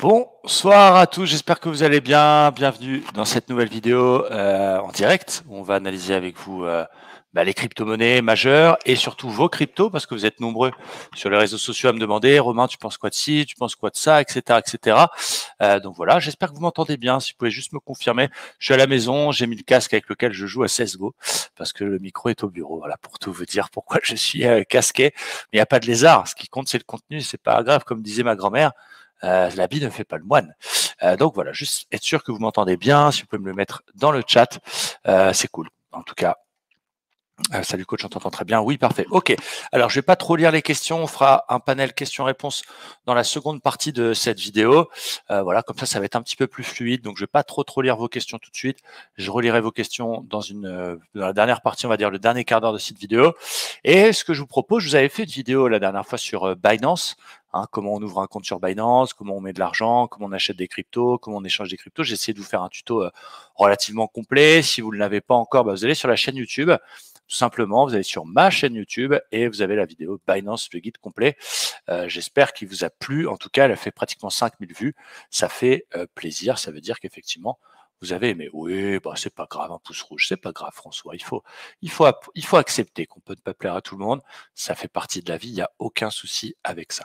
Bonsoir à tous, j'espère que vous allez bien. Bienvenue dans cette nouvelle vidéo euh, en direct. On va analyser avec vous euh, bah, les crypto-monnaies majeures et surtout vos cryptos parce que vous êtes nombreux sur les réseaux sociaux à me demander Romain, tu penses quoi de ci, tu penses quoi de ça, etc. etc. Euh, donc voilà, j'espère que vous m'entendez bien. Si vous pouvez juste me confirmer, je suis à la maison, j'ai mis le casque avec lequel je joue à go parce que le micro est au bureau. Voilà, pour tout vous dire pourquoi je suis casqué. Mais il n'y a pas de lézard. Ce qui compte, c'est le contenu, c'est pas grave, comme disait ma grand-mère. Euh, la bille ne fait pas le moine. Euh, donc voilà, juste être sûr que vous m'entendez bien. Si vous pouvez me le mettre dans le chat, euh, c'est cool. En tout cas, salut coach, on t'entend très bien. Oui, parfait. Ok. Alors, je vais pas trop lire les questions. On fera un panel questions-réponses dans la seconde partie de cette vidéo. voilà, comme ça, ça va être un petit peu plus fluide. Donc, je vais pas trop trop lire vos questions tout de suite. Je relirai vos questions dans une dans la dernière partie, on va dire le dernier quart d'heure de cette vidéo. Et ce que je vous propose, je vous avais fait une vidéo la dernière fois sur Binance. Hein, comment on ouvre un compte sur Binance, comment on met de l'argent, comment on achète des cryptos, comment on échange des cryptos. J'ai essayé de vous faire un tuto euh, relativement complet. Si vous ne l'avez pas encore, bah, vous allez sur la chaîne YouTube. Tout simplement, vous allez sur ma chaîne YouTube et vous avez la vidéo Binance, le guide complet. Euh, j'espère qu'il vous a plu. En tout cas, elle a fait pratiquement 5000 vues. Ça fait euh, plaisir. Ça veut dire qu'effectivement, vous avez mais Oui, bah, c'est pas grave, un pouce rouge, c'est pas grave, François. Il faut, il faut, il faut accepter qu'on peut ne pas plaire à tout le monde. Ça fait partie de la vie. Il n'y a aucun souci avec ça.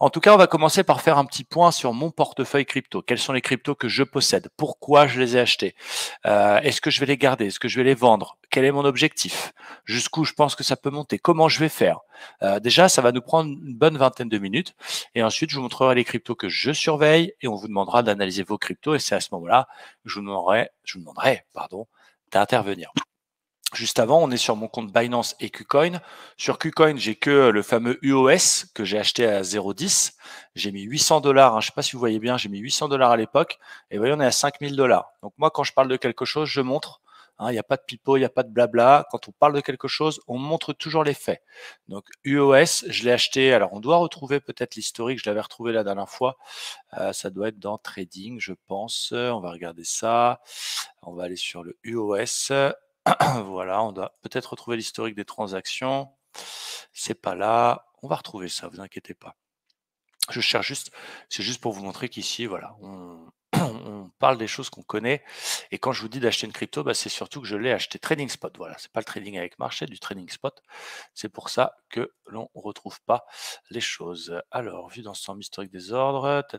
En tout cas, on va commencer par faire un petit point sur mon portefeuille crypto. Quels sont les cryptos que je possède? Pourquoi je les ai achetés? Euh, est-ce que je vais les garder? Est-ce que je vais les vendre? Quel est mon objectif? Jusqu'où je pense que ça peut monter? Comment je vais faire? Euh, déjà, ça va nous prendre une bonne vingtaine de minutes. Et ensuite, je vous montrerai les cryptos que je surveille et on vous demandera d'analyser vos cryptos. Et c'est à ce moment-là que je vous je vous demanderai pardon, d'intervenir. Juste avant, on est sur mon compte Binance et QCoin. Sur QCoin, j'ai que le fameux UOS que j'ai acheté à 0,10. J'ai mis 800 dollars. Hein, je ne sais pas si vous voyez bien, j'ai mis 800 dollars à l'époque. Et vous voyez, on est à 5000 dollars. Donc moi, quand je parle de quelque chose, je montre Hein, il n'y a pas de pipo, il n'y a pas de blabla. Quand on parle de quelque chose, on montre toujours les faits. Donc UOS, je l'ai acheté. Alors on doit retrouver peut-être l'historique. Je l'avais retrouvé la dernière fois. Euh, ça doit être dans Trading, je pense. On va regarder ça. On va aller sur le UOS. voilà, on doit peut-être retrouver l'historique des transactions. C'est pas là. On va retrouver ça, vous inquiétez pas. Je cherche juste, c'est juste pour vous montrer qu'ici, voilà, on, on parle des choses qu'on connaît. Et quand je vous dis d'acheter une crypto, bah, c'est surtout que je l'ai acheté Trading Spot. Voilà, c'est pas le trading avec marché, du Trading Spot. C'est pour ça que l'on retrouve pas les choses. Alors, vu dans ce temps historique des ordres, ta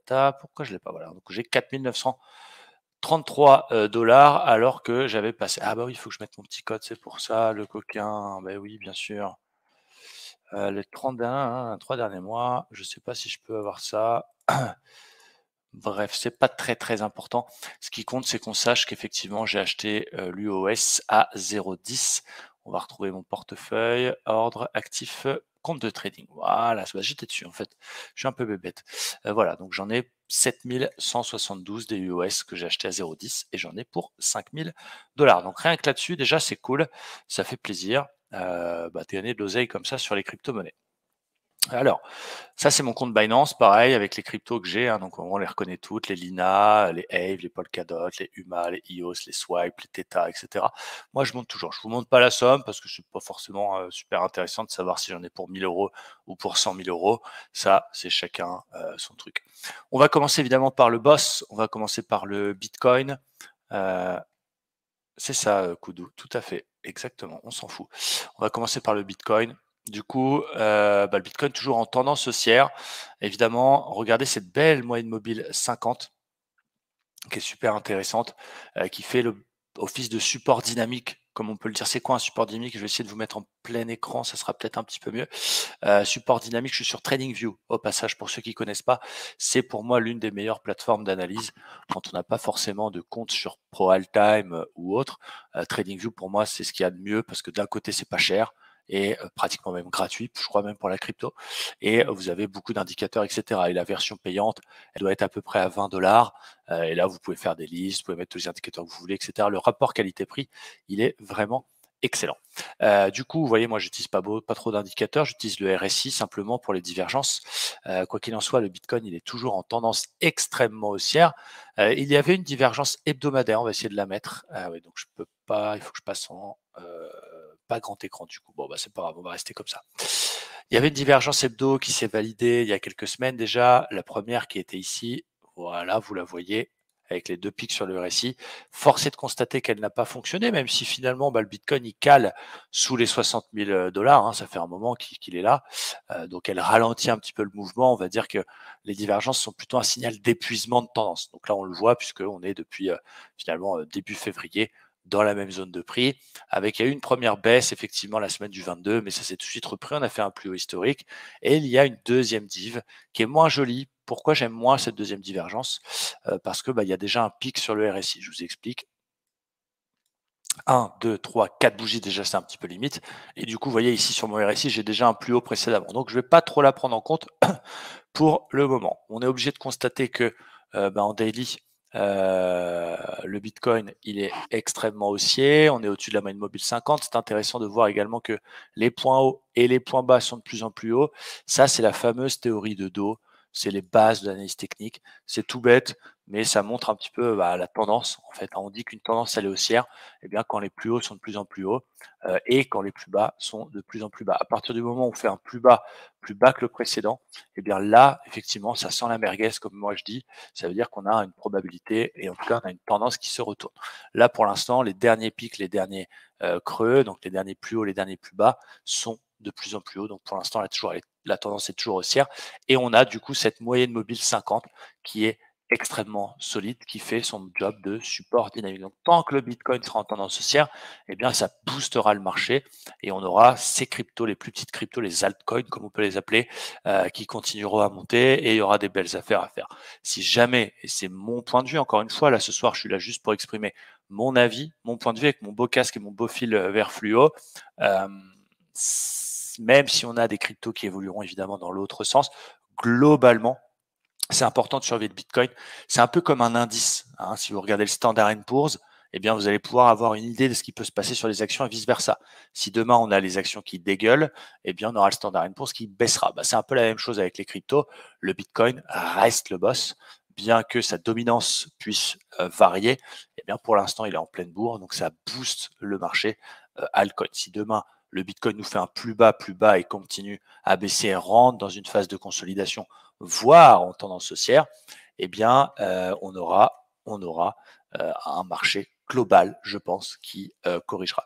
ta pourquoi je l'ai pas Voilà, donc j'ai 4933 euh, dollars alors que j'avais passé. Ah bah oui, il faut que je mette mon petit code, c'est pour ça, le coquin. Ben oui, bien sûr. Euh, les 31, 3 hein, derniers mois, je sais pas si je peux avoir ça. Bref, c'est pas très très important. Ce qui compte, c'est qu'on sache qu'effectivement j'ai acheté euh, l'UOS à 0,10. On va retrouver mon portefeuille, ordre, actif, compte de trading. Voilà, bah, j'étais dessus en fait. Je suis un peu bébête. Euh, voilà, donc j'en ai 7172 des UOS que j'ai acheté à 0,10 et j'en ai pour 5000 dollars. Donc rien que là-dessus, déjà c'est cool, ça fait plaisir. Euh, bah, de l'oseille comme ça sur les crypto-monnaies. Alors, ça, c'est mon compte Binance, pareil, avec les cryptos que j'ai. Hein. donc, on les reconnaît toutes, les Lina, les Ave, les Polkadot, les UMA, les IOS, les Swipe, les Theta, etc. Moi, je monte toujours. Je ne vous montre pas la somme parce que ce n'est pas forcément euh, super intéressant de savoir si j'en ai pour 1000 euros ou pour 100 000 euros. Ça, c'est chacun euh, son truc. On va commencer évidemment par le boss. On va commencer par le Bitcoin. Euh, c'est ça, Koudou. Tout à fait. Exactement. On s'en fout. On va commencer par le Bitcoin. Du coup, euh, bah, le Bitcoin toujours en tendance haussière. Évidemment, regardez cette belle moyenne mobile 50 qui est super intéressante, euh, qui fait le office de support dynamique, comme on peut le dire. C'est quoi un support dynamique Je vais essayer de vous mettre en plein écran, ça sera peut-être un petit peu mieux. Euh, support dynamique, je suis sur TradingView. Au passage, pour ceux qui ne connaissent pas, c'est pour moi l'une des meilleures plateformes d'analyse. Quand on n'a pas forcément de compte sur ProAltime ou autre, TradingView, pour moi, c'est ce qu'il y a de mieux parce que d'un côté, c'est pas cher et euh, pratiquement même gratuit, je crois même pour la crypto. Et mmh. euh, vous avez beaucoup d'indicateurs, etc. Et la version payante, elle doit être à peu près à 20 dollars. Euh, et là, vous pouvez faire des listes, vous pouvez mettre tous les indicateurs que vous voulez, etc. Le rapport qualité-prix, il est vraiment excellent. du coup, vous voyez, moi, j'utilise pas, pas trop d'indicateurs, j'utilise le RSI simplement pour les divergences. quoi qu'il en soit, le Bitcoin, il est toujours en tendance extrêmement haussière. il y avait une divergence hebdomadaire, on va essayer de la mettre. Ah donc je peux pas, il faut que je passe en grand écran du coup. Bon, bah, c'est pas grave, on va rester comme ça. Il y avait une divergence hebdo qui s'est validée il y a quelques semaines déjà. La première qui était ici, voilà, vous la voyez avec les deux pics sur le récit. Force de constater qu'elle n'a pas fonctionné, même si finalement bah, le Bitcoin il cale sous les 60 000 euh, dollars. Hein. ça fait un moment qu'il est là, euh, donc elle ralentit un petit peu le mouvement. On va dire que les divergences sont plutôt un signal d'épuisement de tendance. Donc là, on le voit puisque on est depuis euh, finalement début février dans la même zone de prix. Avec, il y a une première baisse effectivement la semaine du 22, mais ça s'est tout de suite repris. On a fait un plus haut historique. Et il y a une deuxième div qui est moins jolie. Pourquoi j'aime moins cette deuxième divergence euh, Parce que bah, il y a déjà un pic sur le RSI. Je vous explique. 1, 2, 3, 4 bougies, déjà c'est un petit peu limite. Et du coup, vous voyez ici sur mon RSI, j'ai déjà un plus haut précédemment. Donc je ne vais pas trop la prendre en compte pour le moment. On est obligé de constater que euh, bah, en daily, euh, le Bitcoin, il est extrêmement haussier. On est au-dessus de la moyenne mobile 50. C'est intéressant de voir également que les points hauts et les points bas sont de plus en plus hauts. Ça, c'est la fameuse théorie de Do. C'est les bases de l'analyse technique. C'est tout bête mais ça montre un petit peu bah, la tendance. En fait, hein. on dit qu'une tendance elle est haussière, et eh bien quand les plus hauts sont de plus en plus hauts euh, et quand les plus bas sont de plus en plus bas. À partir du moment où on fait un plus bas, plus bas que le précédent, et eh bien là, effectivement, ça sent la merguez, comme moi je dis. Ça veut dire qu'on a une probabilité et en tout cas on a une tendance qui se retourne. Là, pour l'instant, les derniers pics, les derniers euh, creux, donc les derniers plus hauts, les derniers plus bas, sont de plus en plus hauts, Donc pour l'instant, la tendance est toujours haussière. Et on a du coup cette moyenne mobile 50 qui est extrêmement solide qui fait son job de support dynamique. Donc, tant que le Bitcoin sera en tendance haussière, eh bien, ça boostera le marché et on aura ces cryptos, les plus petites cryptos, les altcoins, comme on peut les appeler, euh, qui continueront à monter et il y aura des belles affaires à faire. Si jamais, et c'est mon point de vue, encore une fois, là, ce soir, je suis là juste pour exprimer mon avis, mon point de vue avec mon beau casque et mon beau fil euh, vert fluo, euh, même si on a des cryptos qui évolueront évidemment dans l'autre sens, globalement, c'est important de surveiller le Bitcoin. C'est un peu comme un indice. Hein. Si vous regardez le Standard Poor's, eh bien, vous allez pouvoir avoir une idée de ce qui peut se passer sur les actions et vice-versa. Si demain, on a les actions qui dégueulent, eh bien, on aura le Standard Poor's qui baissera. Bah, c'est un peu la même chose avec les cryptos. Le Bitcoin reste le boss, bien que sa dominance puisse euh, varier. Eh bien, pour l'instant, il est en pleine bourre, donc ça booste le marché euh, altcoin. Si demain, le Bitcoin nous fait un plus bas, plus bas et continue à baisser et rentre dans une phase de consolidation voire en tendance haussière, eh bien, euh, on aura, on aura euh, un marché global, je pense, qui euh, corrigera.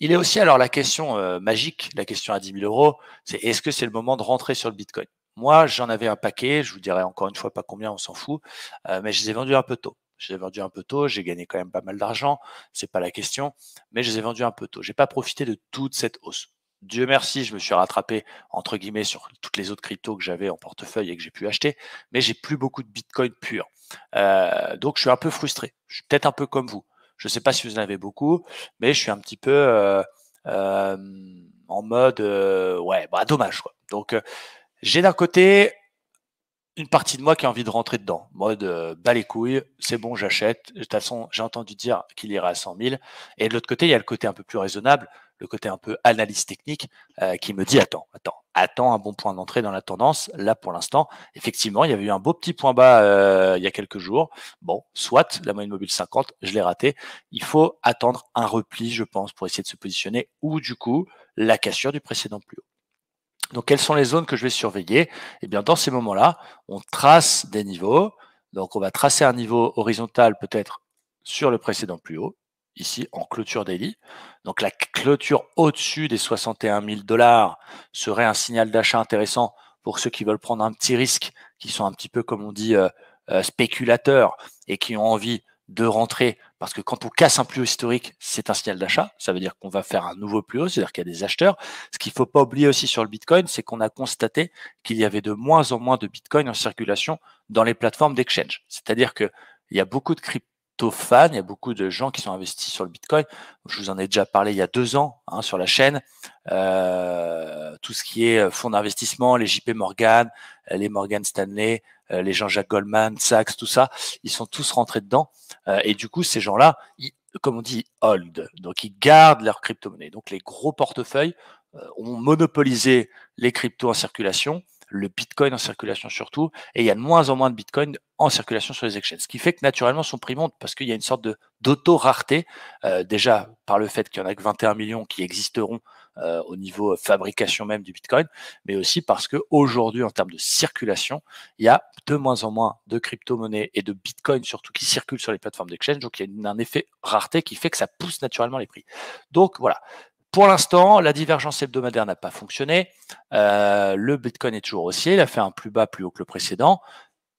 Il est aussi alors la question magique, la question à 10 000 euros, c'est est-ce que c'est le moment de rentrer sur le Bitcoin Moi, j'en avais un paquet, je vous dirai encore une fois pas combien, on s'en fout, mais je les ai vendus un peu tôt. Je les ai vendus un peu tôt, j'ai gagné quand même pas mal d'argent, c'est pas la question, mais je les ai vendus un peu tôt. J'ai pas profité de toute cette hausse. Dieu merci, je me suis rattrapé entre guillemets sur toutes les autres cryptos que j'avais en portefeuille et que j'ai pu acheter, mais j'ai plus beaucoup de Bitcoin pur. Euh, donc je suis un peu frustré. Je suis peut-être un peu comme vous. Je ne sais pas si vous en avez beaucoup, mais je suis un petit peu euh, euh, en mode ouais, bah dommage Donc j'ai d'un côté une partie de moi qui a envie de rentrer dedans. Mode, bas les couilles, c'est bon, j'achète. De toute façon, j'ai entendu dire qu'il irait à 100 000. Et de l'autre côté, il y a le côté un peu plus raisonnable le côté un peu analyse technique euh, qui me dit attends, attends, attends un bon point d'entrée dans la tendance. Là, pour l'instant, effectivement, il y avait eu un beau petit point bas euh, il y a quelques jours. Bon, soit la moyenne mobile 50, je l'ai raté. Il faut attendre un repli, je pense, pour essayer de se positionner ou du coup la cassure du précédent plus haut. Donc, quelles sont les zones que je vais surveiller Et eh bien, dans ces moments-là, on trace des niveaux. Donc, on va tracer un niveau horizontal peut-être sur le précédent plus haut ici en clôture daily. Donc la clôture au-dessus des 61 000 dollars serait un signal d'achat intéressant pour ceux qui veulent prendre un petit risque, qui sont un petit peu, comme on dit, euh, euh, spéculateurs et qui ont envie de rentrer. Parce que quand on casse un plus haut historique, c'est un signal d'achat. Ça veut dire qu'on va faire un nouveau plus haut, c'est-à-dire qu'il y a des acheteurs. Ce qu'il ne faut pas oublier aussi sur le Bitcoin, c'est qu'on a constaté qu'il y avait de moins en moins de Bitcoin en circulation dans les plateformes d'exchange. C'est-à-dire qu'il y a beaucoup de crypto il y a beaucoup de gens qui sont investis sur le Bitcoin. Je vous en ai déjà parlé il y a deux ans hein, sur la chaîne. Euh, tout ce qui est euh, fonds d'investissement, les JP Morgan, euh, les Morgan Stanley, les Jean-Jacques Goldman, Sachs, tout ça, ils sont tous rentrés dedans. et du coup, ces gens-là, comme on dit, hold. Donc, ils gardent leur crypto-monnaie. Donc, les gros portefeuilles ont monopolisé les cryptos en circulation le Bitcoin en circulation surtout, et il y a de moins en moins de Bitcoin en circulation sur les exchanges, ce qui fait que naturellement son prix monte parce qu'il y a une sorte d'auto-rareté, euh, déjà par le fait qu'il n'y en a que 21 millions qui existeront euh, au niveau euh, fabrication même du Bitcoin, mais aussi parce qu'aujourd'hui, en termes de circulation, il y a de moins en moins de crypto-monnaies et de Bitcoin surtout qui circulent sur les plateformes d'exchange, donc il y a un effet rareté qui fait que ça pousse naturellement les prix. Donc voilà, pour l'instant, la divergence hebdomadaire n'a pas fonctionné. Euh, le Bitcoin est toujours haussier. Il a fait un plus bas, plus haut que le précédent.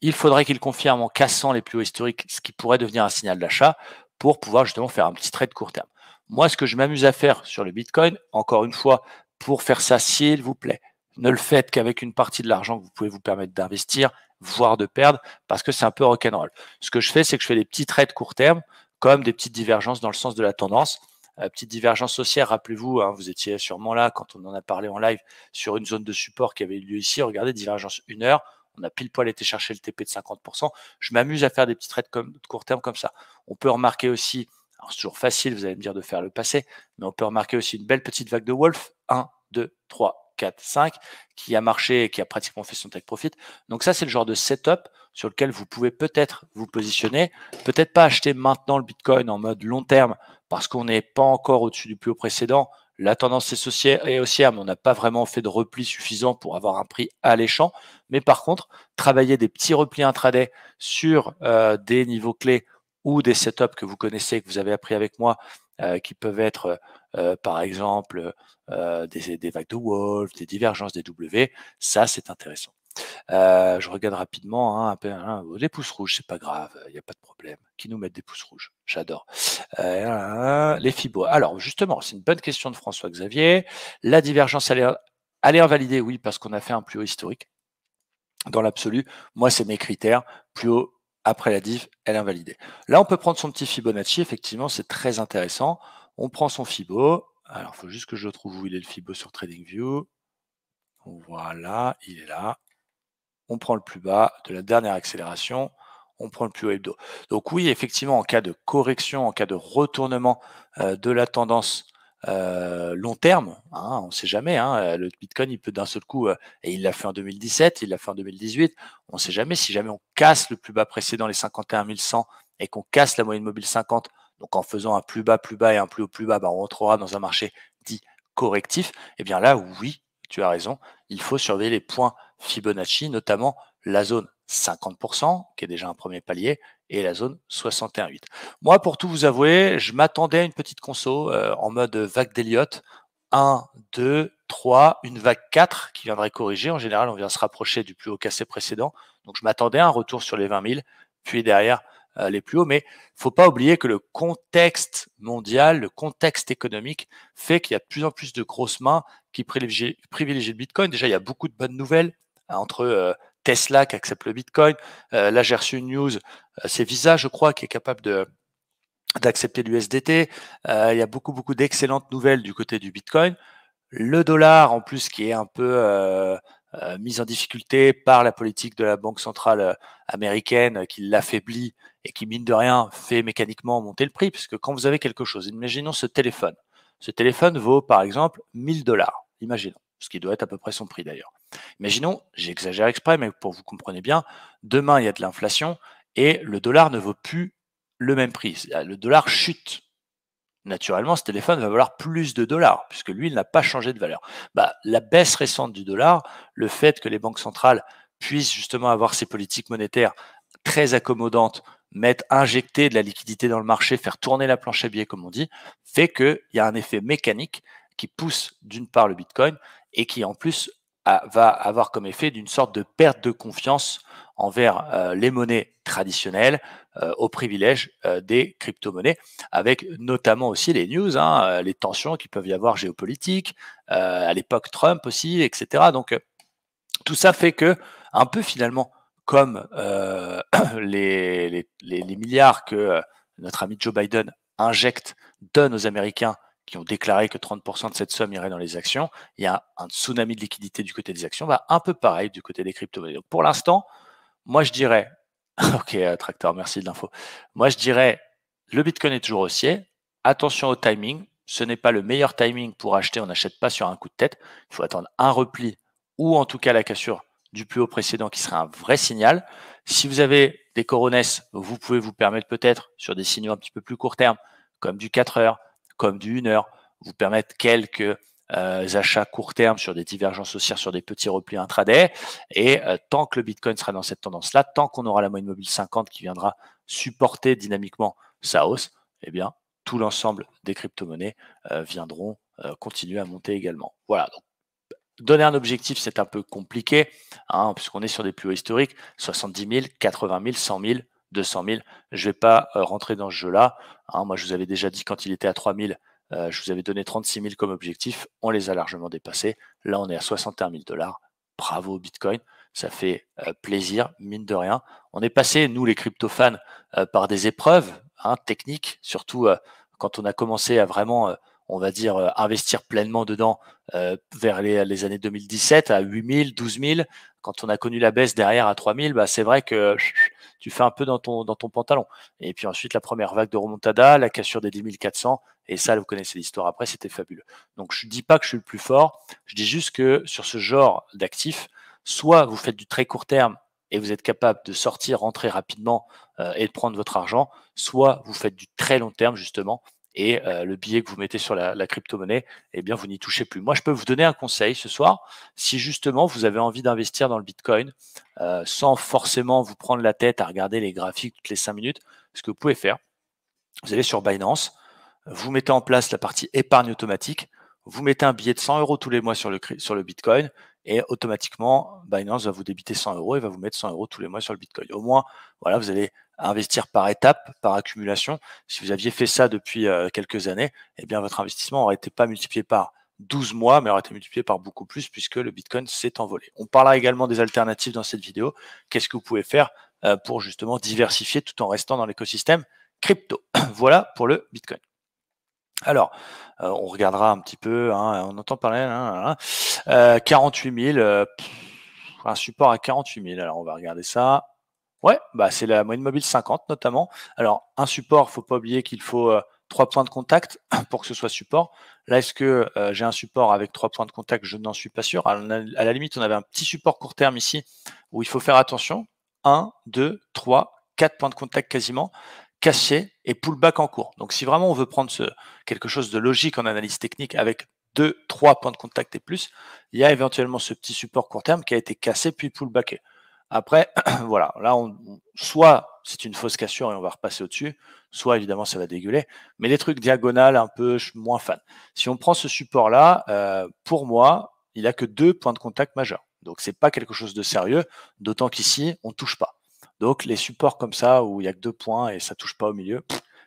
Il faudrait qu'il confirme en cassant les plus hauts historiques, ce qui pourrait devenir un signal d'achat pour pouvoir justement faire un petit trade court terme. Moi, ce que je m'amuse à faire sur le Bitcoin, encore une fois, pour faire ça, s'il vous plaît, ne le faites qu'avec une partie de l'argent que vous pouvez vous permettre d'investir, voire de perdre, parce que c'est un peu rock'n'roll. Ce que je fais, c'est que je fais des petits trades court terme, comme des petites divergences dans le sens de la tendance. Euh, petite divergence haussière, rappelez-vous, hein, vous étiez sûrement là quand on en a parlé en live sur une zone de support qui avait eu lieu ici. Regardez, divergence 1 heure, on a pile poil été chercher le TP de 50%. Je m'amuse à faire des petits trades comme, de court terme comme ça. On peut remarquer aussi, c'est toujours facile, vous allez me dire de faire le passé, mais on peut remarquer aussi une belle petite vague de Wolf. 1, 2, 3, 4, 5, qui a marché et qui a pratiquement fait son take profit. Donc ça, c'est le genre de setup sur lequel vous pouvez peut-être vous positionner, peut-être pas acheter maintenant le Bitcoin en mode long terme parce qu'on n'est pas encore au-dessus du plus haut précédent. La tendance est haussière, mais on n'a pas vraiment fait de repli suffisant pour avoir un prix alléchant. Mais par contre, travailler des petits replis intraday sur euh, des niveaux clés ou des setups que vous connaissez, que vous avez appris avec moi, euh, qui peuvent être euh, par exemple des, des, vagues de Wolf, des divergences des W, ça c'est intéressant. Euh, je regarde rapidement, hein, hein, oh, les pouces rouges, c'est pas grave, il n'y a pas de problème. Qui nous mettent des pouces rouges J'adore. Euh, les fibos. Alors justement, c'est une bonne question de François-Xavier. La divergence à l'air invalidée oui, parce qu'on a fait un plus haut historique. Dans l'absolu, moi, c'est mes critères. Plus haut après la div, elle est invalidée. Là, on peut prendre son petit Fibonacci, effectivement, c'est très intéressant. On prend son Fibo. Alors, il faut juste que je trouve où il est le Fibo sur TradingView. Voilà, il est là on prend le plus bas de la dernière accélération, on prend le plus haut hebdo. Donc oui, effectivement, en cas de correction, en cas de retournement euh, de la tendance euh, long terme, hein, on ne sait jamais, hein, euh, le Bitcoin, il peut d'un seul coup, et il l'a fait en 2017, il l'a fait en 2018, on ne sait jamais, si jamais on casse le plus bas précédent, les 51 100, et qu'on casse la moyenne mobile 50, donc en faisant un plus bas, plus bas et un plus haut, plus bas, bah, on rentrera dans un marché dit correctif, et eh bien là, oui, tu as raison, il faut surveiller les points Fibonacci, notamment la zone 50%, qui est déjà un premier palier, et la zone 61,8. Moi, pour tout vous avouer, je m'attendais à une petite conso euh, en mode vague d'Eliott, 1, 2, 3, une vague 4 qui viendrait corriger. En général, on vient se rapprocher du plus haut cassé précédent. Donc, je m'attendais à un retour sur les 20 000, puis derrière euh, les plus hauts. Mais il ne faut pas oublier que le contexte mondial, le contexte économique fait qu'il y a de plus en plus de grosses mains qui privilégient le Bitcoin. Déjà, il y a beaucoup de bonnes nouvelles entre Tesla qui accepte le Bitcoin. là, j'ai reçu news, c'est Visa, je crois, qui est capable de d'accepter l'USDT. il y a beaucoup, beaucoup d'excellentes nouvelles du côté du Bitcoin. Le dollar, en plus, qui est un peu mis en difficulté par la politique de la Banque centrale américaine qui l'affaiblit et qui, mine de rien, fait mécaniquement monter le prix, puisque quand vous avez quelque chose, imaginons ce téléphone. Ce téléphone vaut, par exemple, 1000 dollars, imaginons ce qui doit être à peu près son prix d'ailleurs. Imaginons, j'exagère exprès, mais pour vous comprenez bien, demain il y a de l'inflation et le dollar ne vaut plus le même prix. Ah, le dollar chute. Naturellement, ce téléphone va valoir plus de dollars, puisque lui, il n'a pas changé de valeur. Bah, la baisse récente du dollar, le fait que les banques centrales puissent justement avoir ces politiques monétaires très accommodantes, mettre, injecter de la liquidité dans le marché, faire tourner la planche à billets, comme on dit, fait qu'il y a un effet mécanique qui pousse d'une part le Bitcoin et qui en plus va avoir comme effet d'une sorte de perte de confiance envers euh, les monnaies traditionnelles euh, au privilège euh, des crypto-monnaies, avec notamment aussi les news, hein, les tensions qui peuvent y avoir géopolitiques, à l'époque Trump aussi, etc. Donc tout ça fait que, un peu finalement, comme les, les, milliards que notre ami Joe Biden injecte, donne aux Américains qui ont déclaré que 30% de cette somme irait dans les actions, il y a un tsunami de liquidité du côté des actions, bah, un peu pareil du côté des crypto-monnaies. Donc pour l'instant, moi je dirais, ok euh, Tracteur, merci de l'info, moi je dirais, le Bitcoin est toujours haussier, attention au timing, ce n'est pas le meilleur timing pour acheter, on n'achète pas sur un coup de tête, il faut attendre un repli ou en tout cas la cassure du plus haut précédent qui serait un vrai signal. Si vous avez des coronesses, vous pouvez vous permettre peut-être sur des signaux un petit peu plus court terme, comme du 4 heures, comme du 1 heure, vous permettre quelques euh, achats court terme sur des divergences haussières, sur des petits replis intraday. Et euh, tant que le Bitcoin sera dans cette tendance-là, tant qu'on aura la moyenne mobile 50 qui viendra supporter dynamiquement sa hausse, eh bien, tout l'ensemble des crypto-monnaies euh, viendront continuer à monter également. Voilà, donc donner un objectif, c'est un peu compliqué, hein, puisqu'on est sur des plus hauts historiques, 70 000, 80 000, 100 000, 200 000. Je ne vais pas euh, rentrer dans ce jeu-là. Hein. moi, je vous avais déjà dit quand il était à 3 000, euh, je vous avais donné 36 000 comme objectif. On les a largement dépassés. Là, on est à 61 000 dollars. Bravo Bitcoin. Ça fait euh, plaisir, mine de rien. On est passé, nous les crypto-fans, par des épreuves hein, techniques, surtout quand on a commencé à vraiment on va dire, investir pleinement dedans vers les, années 2017 à 8 000, 12 000 quand on a connu la baisse derrière à 3000, bah, c'est vrai que tu fais un peu dans ton, dans ton pantalon. Et puis ensuite, la première vague de remontada, la cassure des 10400, et ça, vous connaissez l'histoire après, c'était fabuleux. Donc je ne dis pas que je suis le plus fort, je dis juste que sur ce genre d'actifs, soit vous faites du très court terme et vous êtes capable de sortir, rentrer rapidement euh, et de prendre votre argent, soit vous faites du très long terme justement et euh, le billet que vous mettez sur la, crypto-monnaie, eh bien, vous n'y touchez plus. Moi, je peux vous donner un conseil ce soir. Si justement vous avez envie d'investir dans le Bitcoin, euh, sans forcément vous prendre la tête à regarder les graphiques toutes les cinq minutes, ce que vous pouvez faire, vous allez sur Binance, vous mettez en place la partie épargne automatique vous mettez un billet de 100 euros tous les mois sur le, sur le Bitcoin et automatiquement, Binance va vous débiter 100 euros et va vous mettre 100 euros tous les mois sur le Bitcoin. Au moins, voilà, vous allez investir par étape, par accumulation. Si vous aviez fait ça depuis euh, quelques années, eh bien, votre investissement n'aurait été pas multiplié par 12 mois, mais aurait été multiplié par beaucoup plus puisque le Bitcoin s'est envolé. On parlera également des alternatives dans cette vidéo. Qu'est-ce que vous pouvez faire euh, pour justement diversifier tout en restant dans l'écosystème crypto Voilà pour le Bitcoin. Alors, euh, on regardera un petit peu, hein, on entend parler, 48 hein, 000, euh, euh, un support à 48 000, alors on va regarder ça. Ouais, bah c'est la moyenne mobile 50 notamment. Alors, un support, faut pas oublier qu'il faut trois points de contact pour que ce soit support. Là, est-ce que j'ai un support avec trois points de contact Je n'en suis pas sûr. À à la limite, on avait un petit support court terme ici où il faut faire attention. 1, 2, 3, 4 points de contact quasiment cassé et pullback en cours. Donc si vraiment on veut prendre ce, quelque chose de logique en analyse technique avec deux, trois points de contact et plus, il y a éventuellement ce petit support court terme qui a été cassé puis pullbacké. Après, voilà, là, on, soit c'est une fausse cassure et on va repasser au-dessus, soit évidemment ça va dégueuler, mais les trucs diagonales, un peu, moins fan. Si on prend ce support-là, euh, pour moi, il a que deux points de contact majeurs. Donc, c'est pas quelque chose de sérieux, d'autant qu'ici, on touche pas. Donc les supports comme ça où il n'y a que deux points et ça touche pas au milieu,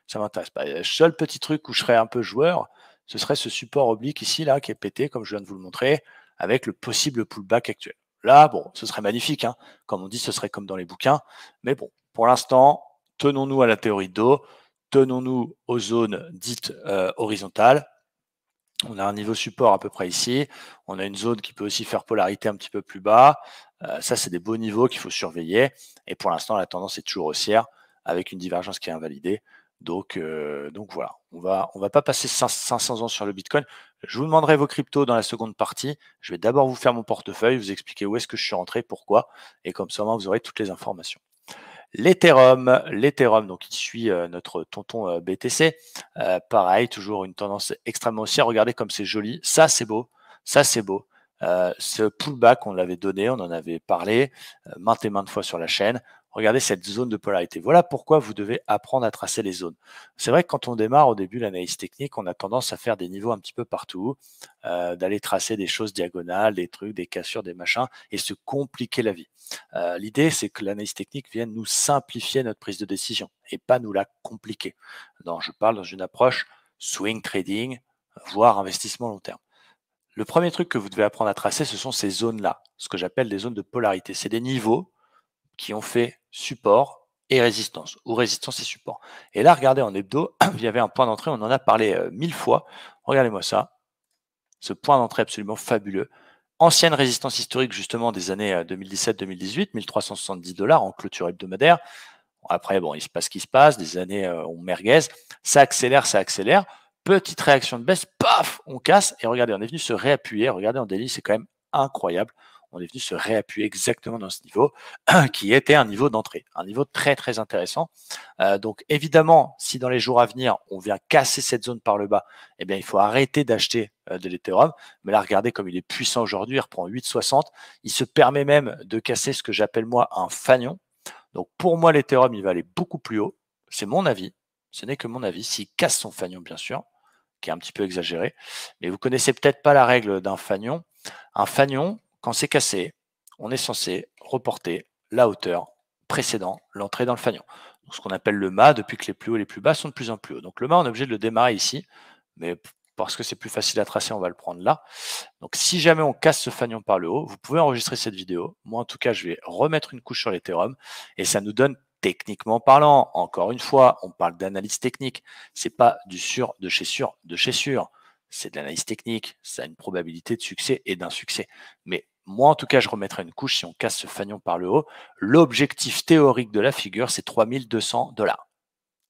ça m'intéresse pas. Le seul petit truc où je serais un peu joueur, ce serait ce support oblique ici là qui est pété, comme je viens de vous le montrer, avec le possible pullback actuel. Là, bon, ce serait magnifique, hein. comme on dit, ce serait comme dans les bouquins. Mais bon, pour l'instant, tenons-nous à la théorie d'eau, tenons-nous aux zones dites euh, horizontales. On a un niveau support à peu près ici. On a une zone qui peut aussi faire polarité un petit peu plus bas. Euh, ça, c'est des beaux niveaux qu'il faut surveiller. Et pour l'instant, la tendance est toujours haussière avec une divergence qui est invalidée. Donc, euh, donc voilà, on va, on va pas passer 500 ans sur le Bitcoin. Je vous demanderai vos cryptos dans la seconde partie. Je vais d'abord vous faire mon portefeuille, vous expliquer où est-ce que je suis rentré, pourquoi, et comme ça, vous aurez toutes les informations. L'Ethereum, l'Ethereum, donc il suit euh, notre tonton euh, BTC, euh, pareil, toujours une tendance extrêmement haussière. Regardez comme c'est joli, ça c'est beau, ça c'est beau. ce pullback, on l'avait donné, on en avait parlé maintes et maintes fois sur la chaîne. Regardez cette zone de polarité. Voilà pourquoi vous devez apprendre à tracer les zones. C'est vrai que quand on démarre au début l'analyse technique, on a tendance à faire des niveaux un petit peu partout, euh, d'aller tracer des choses diagonales, des trucs, des cassures, des machins, et se compliquer la vie. Euh, l'idée, c'est que l'analyse technique vienne nous simplifier notre prise de décision et pas nous la compliquer. je parle dans une approche swing trading, voire investissement long terme. Le premier truc que vous devez apprendre à tracer, ce sont ces zones-là, ce que j'appelle des zones de polarité. C'est des niveaux qui ont fait support et résistance, ou résistance et support. Et là, regardez, en hebdo, il y avait un point d'entrée, on en a parlé euh, mille fois. Regardez-moi ça, ce point d'entrée absolument fabuleux. Ancienne résistance historique, justement, des années 2017-2018, euh, 1370 dollars en clôture hebdomadaire. Après, bon, il se passe ce qui se passe, des années, euh, on merguez. Ça accélère, ça accélère. Petite réaction de baisse, paf, on casse. Et regardez, on est venu se réappuyer. Regardez, en délit, c'est quand même incroyable on est venu se réappuyer exactement dans ce niveau qui était un niveau d'entrée, un niveau très très intéressant. Euh, donc évidemment, si dans les jours à venir, on vient casser cette zone par le bas, eh bien il faut arrêter d'acheter euh, de l'Ethereum. Mais là, regardez comme il est puissant aujourd'hui, il reprend 8,60. Il se permet même de casser ce que j'appelle moi un fanion. Donc pour moi, l'Ethereum, il va aller beaucoup plus haut. C'est mon avis. Ce n'est que mon avis. S'il casse son fanion, bien sûr, qui est un petit peu exagéré. Mais vous connaissez peut-être pas la règle d'un fanion. Un fanion, quand c'est cassé, on est censé reporter la hauteur précédant l'entrée dans le fanion. Donc, ce qu'on appelle le mât, depuis que les plus hauts et les plus bas sont de plus en plus hauts. Donc le mât, on est obligé de le démarrer ici, mais parce que c'est plus facile à tracer, on va le prendre là. Donc si jamais on casse ce fanion par le haut, vous pouvez enregistrer cette vidéo. Moi, en tout cas, je vais remettre une couche sur l'Ethereum et ça nous donne techniquement parlant, encore une fois, on parle d'analyse technique. C'est pas du sûr de chez sûr de chez sûr. C'est de l'analyse technique. Ça a une probabilité de succès et d'insuccès. Mais moi, en tout cas, je remettrai une couche si on casse ce fanion par le haut. L'objectif théorique de la figure, c'est 3200 dollars.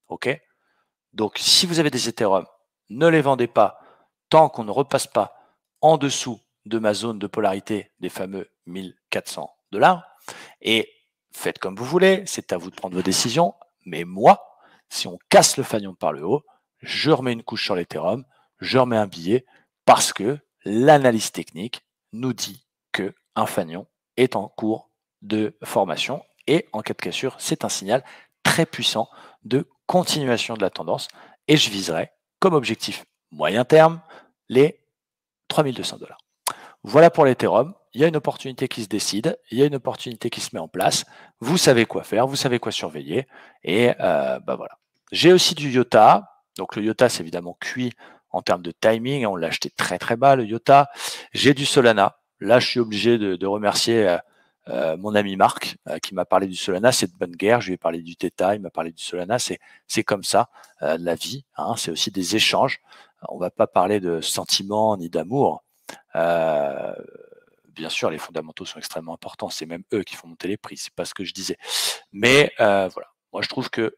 OK Donc, si vous avez des Ethereum, ne les vendez pas tant qu'on ne repasse pas en dessous de ma zone de polarité des fameux 1400 dollars. Et faites comme vous voulez, c'est à vous de prendre vos décisions. Mais moi, si on casse le fanion par le haut, je remets une couche sur l'Ethereum, je remets un billet parce que l'analyse technique nous dit que un fanion est en cours de formation. Et en cas de cassure, c'est un signal très puissant de continuation de la tendance. Et je viserai comme objectif moyen terme les 3200 dollars. Voilà pour l'Ethereum. Il y a une opportunité qui se décide, il y a une opportunité qui se met en place. Vous savez quoi faire, vous savez quoi surveiller. Et euh, bah voilà. J'ai aussi du IOTA. Donc le IOTA, c'est évidemment cuit en termes de timing. On l'a acheté très très bas, le IOTA. J'ai du Solana. Là, je suis obligé de, remercier euh, euh, mon ami Marc euh, qui m'a parlé du Solana. C'est de bonne guerre. Je lui ai parlé du Theta, il m'a parlé du Solana. C'est comme ça, la vie. Hein. c'est aussi des échanges. On ne va pas parler de sentiments ni d'amour. bien sûr, les fondamentaux sont extrêmement importants. C'est même eux qui font monter les prix. C'est pas ce que je disais. Mais voilà, moi je trouve que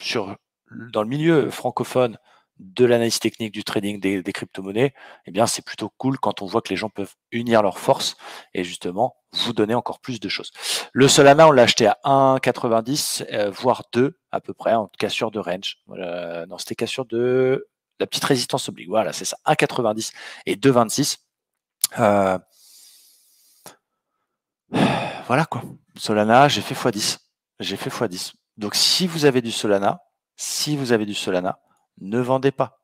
sur dans le milieu francophone, de l'analyse technique du trading des, crypto-monnaies, eh bien, c'est plutôt cool quand on voit que les gens peuvent unir leurs forces et justement vous donner encore plus de choses. Le Solana, on l'a acheté à 1,90, euh, voire 2 à peu près, en cassure de range. Euh, non, c'était cassure de la petite résistance oblique. Voilà, c'est ça, 1,90 et 2,26. Euh... Voilà quoi. Solana, j'ai fait x10. J'ai fait x10. Donc si vous avez du Solana, si vous avez du Solana, ne vendez pas.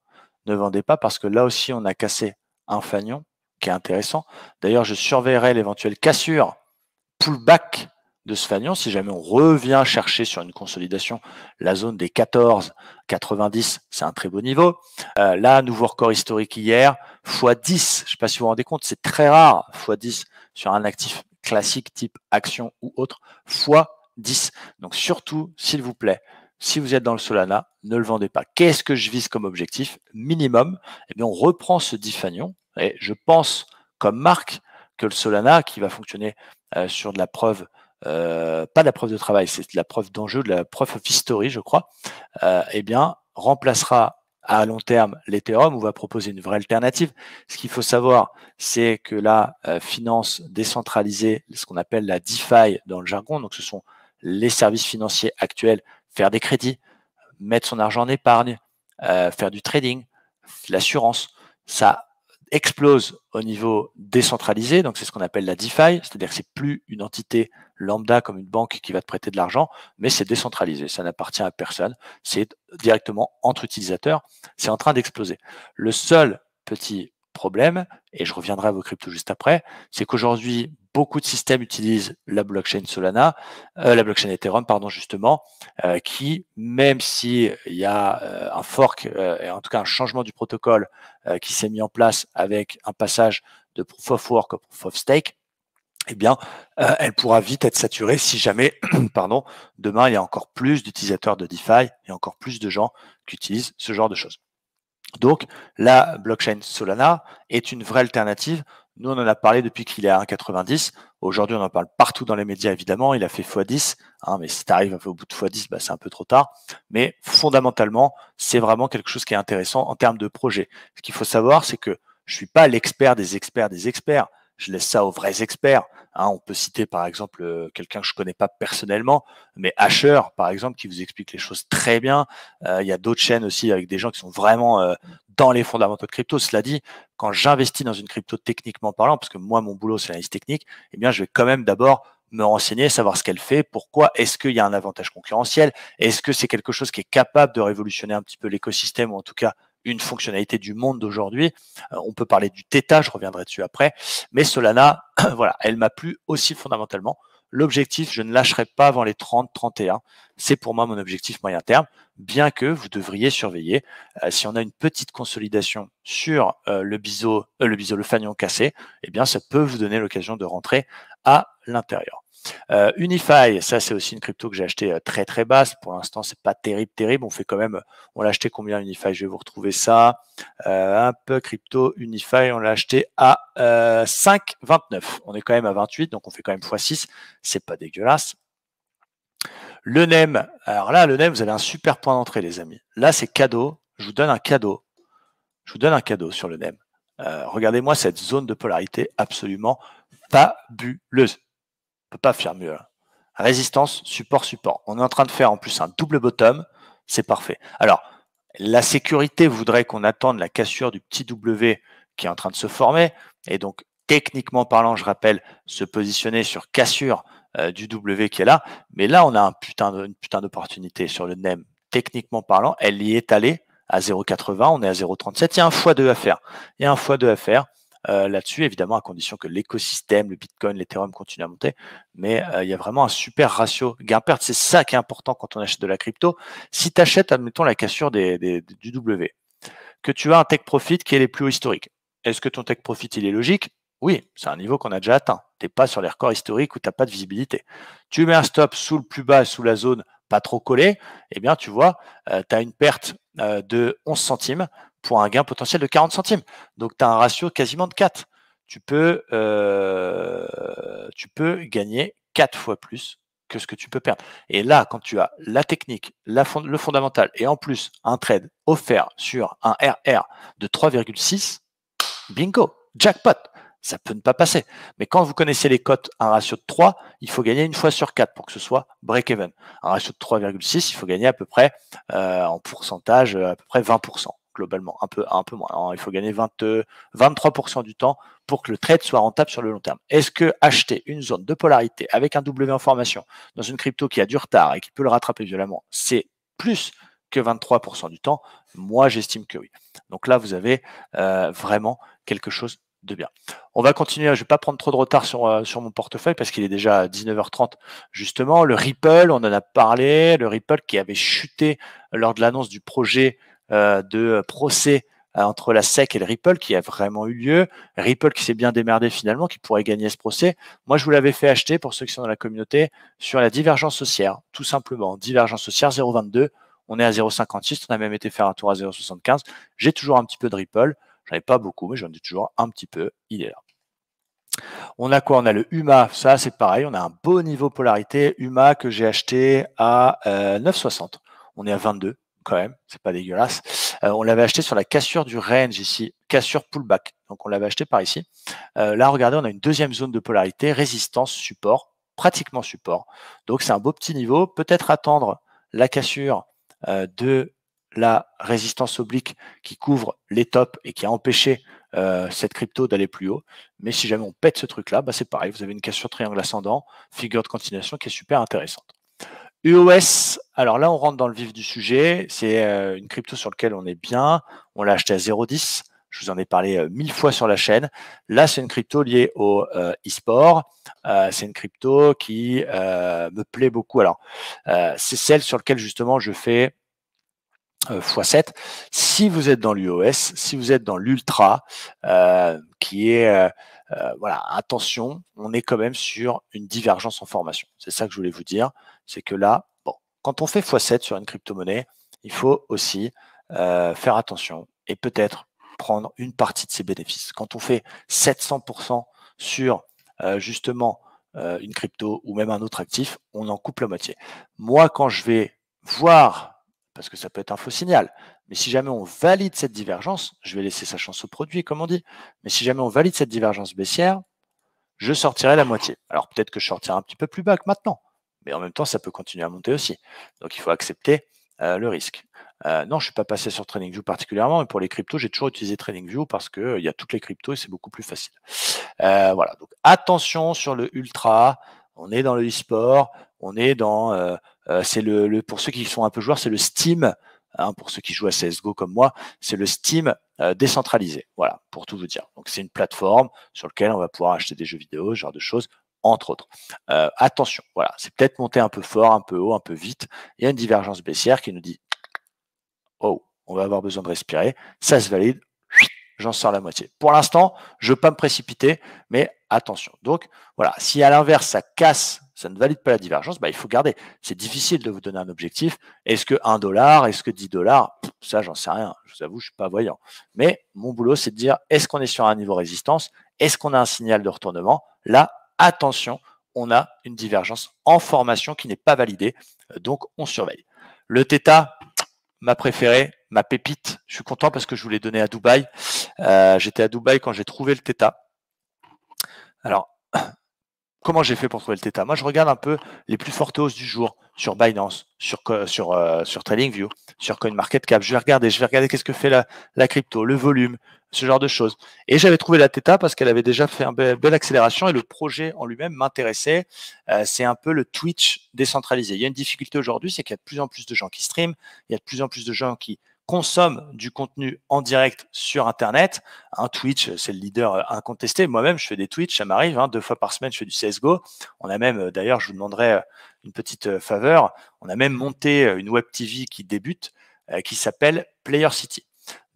Ne vendez pas parce que là aussi, on a cassé un fanion qui est intéressant. D'ailleurs, je surveillerai l'éventuelle cassure, pullback de ce fanion. Si jamais on revient chercher sur une consolidation la zone des 14, 90, c'est un très beau niveau. Euh, là, nouveau record historique hier, x10. Je ne sais pas si vous vous rendez compte, c'est très rare, x10 sur un actif classique type action ou autre, x10. Donc surtout, s'il vous plaît, si vous êtes dans le Solana, ne le vendez pas. Qu'est-ce que je vise comme objectif minimum Eh bien, on reprend ce diffagnon. et je pense comme marque que le Solana, qui va fonctionner euh, sur de la preuve, euh, pas de la preuve de travail, c'est de la preuve d'enjeu, de la preuve of history, je crois, euh, eh bien, remplacera à long terme l'Ethereum ou va proposer une vraie alternative. Ce qu'il faut savoir, c'est que la euh, finance décentralisée, ce qu'on appelle la DeFi dans le jargon, donc ce sont les services financiers actuels faire des crédits, mettre son argent en épargne, euh, faire du trading, l'assurance. Ça explose au niveau décentralisé, donc c'est ce qu'on appelle la DeFi, c'est-à-dire que c'est plus une entité lambda comme une banque qui va te prêter de l'argent, mais c'est décentralisé, ça n'appartient à personne, c'est directement entre utilisateurs, c'est en train d'exploser. Le seul petit problème, et je reviendrai à vos cryptos juste après, c'est qu'aujourd'hui, beaucoup de systèmes utilisent la blockchain Solana, euh, la blockchain Ethereum, pardon, justement, euh, qui, même si il y a euh, un fork, et en tout cas un changement du protocole qui s'est mis en place avec un passage de proof of work à proof of stake, eh bien, elle pourra vite être saturée si jamais, pardon, demain, il y a encore plus d'utilisateurs de DeFi et encore plus de gens qui utilisent ce genre de choses. Donc, la blockchain Solana est une vraie alternative. Nous, on en a parlé depuis qu'il est à 1,90. Aujourd'hui, on en parle partout dans les médias, évidemment. Il a fait x10. Hein, mais si tu arrives au bout de x10, bah, c'est un peu trop tard. Mais fondamentalement, c'est vraiment quelque chose qui est intéressant en termes de projet. Ce qu'il faut savoir, c'est que je ne suis pas l'expert des experts des experts je laisse ça aux vrais experts. Hein. on peut citer par exemple euh, quelqu'un que je connais pas personnellement, mais Asher, par exemple, qui vous explique les choses très bien. Euh, il y a d'autres chaînes aussi avec des gens qui sont vraiment euh, dans les fondamentaux de crypto. Cela dit, quand j'investis dans une crypto techniquement parlant, parce que moi, mon boulot, c'est l'analyse technique, eh bien, je vais quand même d'abord me renseigner, savoir ce qu'elle fait, pourquoi, est-ce qu'il y a un avantage concurrentiel, est-ce que c'est quelque chose qui est capable de révolutionner un petit peu l'écosystème, ou en tout cas une fonctionnalité du monde d'aujourd'hui. Euh, on peut parler du Theta, je reviendrai dessus après. Mais Solana, voilà, elle m'a plu aussi fondamentalement. L'objectif, je ne lâcherai pas avant les 30-31. C'est pour moi mon objectif moyen terme, bien que vous devriez surveiller. Euh, si on a une petite consolidation sur euh, le biseau, le biseau, le fanion cassé, eh bien, ça peut vous donner l'occasion de rentrer à l'intérieur. Euh, Unify, ça c'est aussi une crypto que j'ai acheté euh, très très basse. Pour l'instant, c'est pas terrible, terrible. On fait quand même, on l'a acheté combien Unify Je vais vous retrouver ça. Euh, un peu crypto Unify, on l'a acheté à 5,29. On est quand même à 28, donc on fait quand même x6. C'est pas dégueulasse. Le NEM, alors là, le NEM, vous avez un super point d'entrée, les amis. Là, c'est cadeau. Je vous donne un cadeau. Je vous donne un cadeau sur le NEM. Regardez-moi cette zone de polarité absolument fabuleuse peut pas faire mieux. Hein. Résistance, support, support. On est en train de faire en plus un double bottom, c'est parfait. Alors, la sécurité voudrait qu'on attende la cassure du petit W qui est en train de se former. Et donc, techniquement parlant, je rappelle, se positionner sur cassure euh, du W qui est là. Mais là, on a un putain une putain d'opportunité sur le NEM. Techniquement parlant, elle y est allée à 0,80, on est à 0,37. Il y a un fois deux à faire. Il y a un fois deux à faire. Euh, là-dessus, évidemment, à condition que l'écosystème, le Bitcoin, l'Ethereum continuent à monter. Mais euh, il y a vraiment un super ratio gain-perte. C'est ça qui est important quand on achète de la crypto. Si tu achètes, admettons, la cassure des, du W, que tu as un tech profit qui est les plus hauts historiques. Est-ce que ton tech profit, il est logique oui, c'est un niveau qu'on a déjà atteint. Tu n'es pas sur les records historiques où tu n'as pas de visibilité. Tu mets un stop sous le plus bas, sous la zone pas trop collée, eh bien, tu vois, euh, tu as une perte de 11 centimes pour un gain potentiel de 40 centimes. Donc tu as un ratio quasiment de 4. Tu peux, euh, tu peux gagner 4 fois plus que ce que tu peux perdre. Et là, quand tu as la technique, le fondamental et en plus un trade offert sur un RR de 3,6, bingo, jackpot. Ça peut ne pas passer. Mais quand vous connaissez les cotes, un ratio de 3, il faut gagner une fois sur 4 pour que ce soit break-even. Un ratio de 3,6, il faut gagner à peu près euh, en pourcentage à peu près 20% globalement, un peu, un peu moins. Hein. il faut gagner 23% euh, du temps pour que le trade soit rentable sur le long terme. Est-ce que acheter une zone de polarité avec un W en formation dans une crypto qui a du retard et qui peut le rattraper violemment, c'est plus que 23% du temps Moi, j'estime que oui. Donc là, vous avez euh, vraiment quelque chose de bien. On va continuer, hein. je ne vais pas prendre trop de retard sur, euh, sur mon portefeuille parce qu'il est déjà 19h30 justement. Le Ripple, on en a parlé, le Ripple qui avait chuté lors de l'annonce du projet euh, de procès euh, entre la SEC et le Ripple qui a vraiment eu lieu. Ripple qui s'est bien démerdé finalement, qui pourrait gagner ce procès. Moi, je vous l'avais fait acheter pour ceux qui sont dans la communauté sur la divergence haussière, tout simplement. Divergence haussière 0,22. On est à 0,56. On a même été faire un tour à 0,75. J'ai toujours un petit peu de Ripple. J'en ai pas beaucoup, mais j'en ai toujours un petit peu. Il est là. On a quoi On a le UMA, ça c'est pareil, on a un beau niveau polarité. UMA que j'ai acheté à 9,60. Euh, on est à 22 quand même, c'est pas dégueulasse. Euh, on l'avait acheté sur la cassure du range ici, cassure pullback. Donc on l'avait acheté par ici. Euh, là, regardez, on a une deuxième zone de polarité, résistance, support, pratiquement support. Donc c'est un beau petit niveau. Peut-être attendre la cassure euh, de la résistance oblique qui couvre les tops et qui a empêché cette crypto d'aller plus haut. Mais si jamais on pète ce truc-là, bah, c'est pareil, vous avez une cassure triangle ascendant, figure de continuation qui est super intéressante. EOS, alors là, on rentre dans le vif du sujet. C'est euh, une crypto sur laquelle on est bien. On l'a acheté à 0,10. Je vous en ai parlé euh, mille fois sur la chaîne. Là, c'est une crypto liée au euh, e-sport. c'est une crypto qui me plaît beaucoup. Alors, c'est celle sur laquelle justement je fais x7. Euh, si vous êtes dans l'UOS, si vous êtes dans l'ultra, euh, qui est euh, voilà, attention, on est quand même sur une divergence en formation. C'est ça que je voulais vous dire. C'est que là, bon, quand on fait x7 sur une crypto-monnaie, il faut aussi faire attention et peut-être prendre une partie de ses bénéfices. Quand on fait 700% sur justement une crypto ou même un autre actif, on en coupe la moitié. Moi, quand je vais voir parce que ça peut être un faux signal. Mais si jamais on valide cette divergence, je vais laisser sa chance au produit, comme on dit, mais si jamais on valide cette divergence baissière, je sortirai la moitié. Alors peut-être que je sortirai un petit peu plus bas que maintenant, mais en même temps, ça peut continuer à monter aussi. Donc il faut accepter euh, le risque. Euh, non, je ne suis pas passé sur TradingView particulièrement, mais pour les cryptos, j'ai toujours utilisé TradingView parce qu'il euh, y a toutes les cryptos et c'est beaucoup plus facile. voilà, donc attention sur le ultra, on est dans le e-sport, on est dans euh, c'est le, pour ceux qui sont un peu joueurs, c'est le Steam. Hein, pour ceux qui jouent à CSGO comme moi, c'est le Steam euh, décentralisé. Voilà, pour tout vous dire. Donc c'est une plateforme sur laquelle on va pouvoir acheter des jeux vidéo, ce genre de choses, entre autres. Euh, attention, voilà, c'est peut-être monté un peu fort, un peu haut, un peu vite. Il y a une divergence baissière qui nous dit Oh, on va avoir besoin de respirer, ça se valide, j'en sors la moitié. Pour l'instant, je ne veux pas me précipiter, mais attention. Donc voilà, si à l'inverse, ça casse ça ne valide pas la divergence, bah, il faut garder. C'est difficile de vous donner un objectif. Est-ce que 1 dollar, est-ce que 10 dollars Ça, j'en sais rien. Je vous avoue, je ne suis pas voyant. Mais mon boulot, c'est de dire est-ce qu'on est sur un niveau résistance Est-ce qu'on a un signal de retournement Là, attention, on a une divergence en formation qui n'est pas validée. Euh, donc, on surveille. Le Theta, ma préférée, ma pépite. Je suis content parce que je vous l'ai donné à Dubaï. Euh, j'étais à Dubaï quand j'ai trouvé le Theta. Alors, comment j'ai fait pour trouver le Theta Moi, je regarde un peu les plus fortes hausses du jour sur Binance, sur, sur, euh, sur TradingView, sur CoinMarketCap. Je vais regarder, je vais regarder qu'est-ce que fait la, crypto, le volume, ce genre de choses. Et j'avais trouvé la Theta parce qu'elle avait déjà fait une belle, accélération et le projet en lui-même m'intéressait. Euh, c'est un peu le Twitch décentralisé. Il y a une difficulté aujourd'hui, c'est qu'il y a de plus en plus de gens qui stream. il y a de plus en plus de gens qui consomme du contenu en direct sur Internet. Un Twitch, euh, c'est le leader euh, incontesté. Moi-même, je fais des Twitch, ça m'arrive. Hein. deux fois par semaine, je fais du CSGO. On a même, euh, d'ailleurs, je vous demanderai une petite faveur, on a même monté une web TV qui débute, qui s'appelle Player City.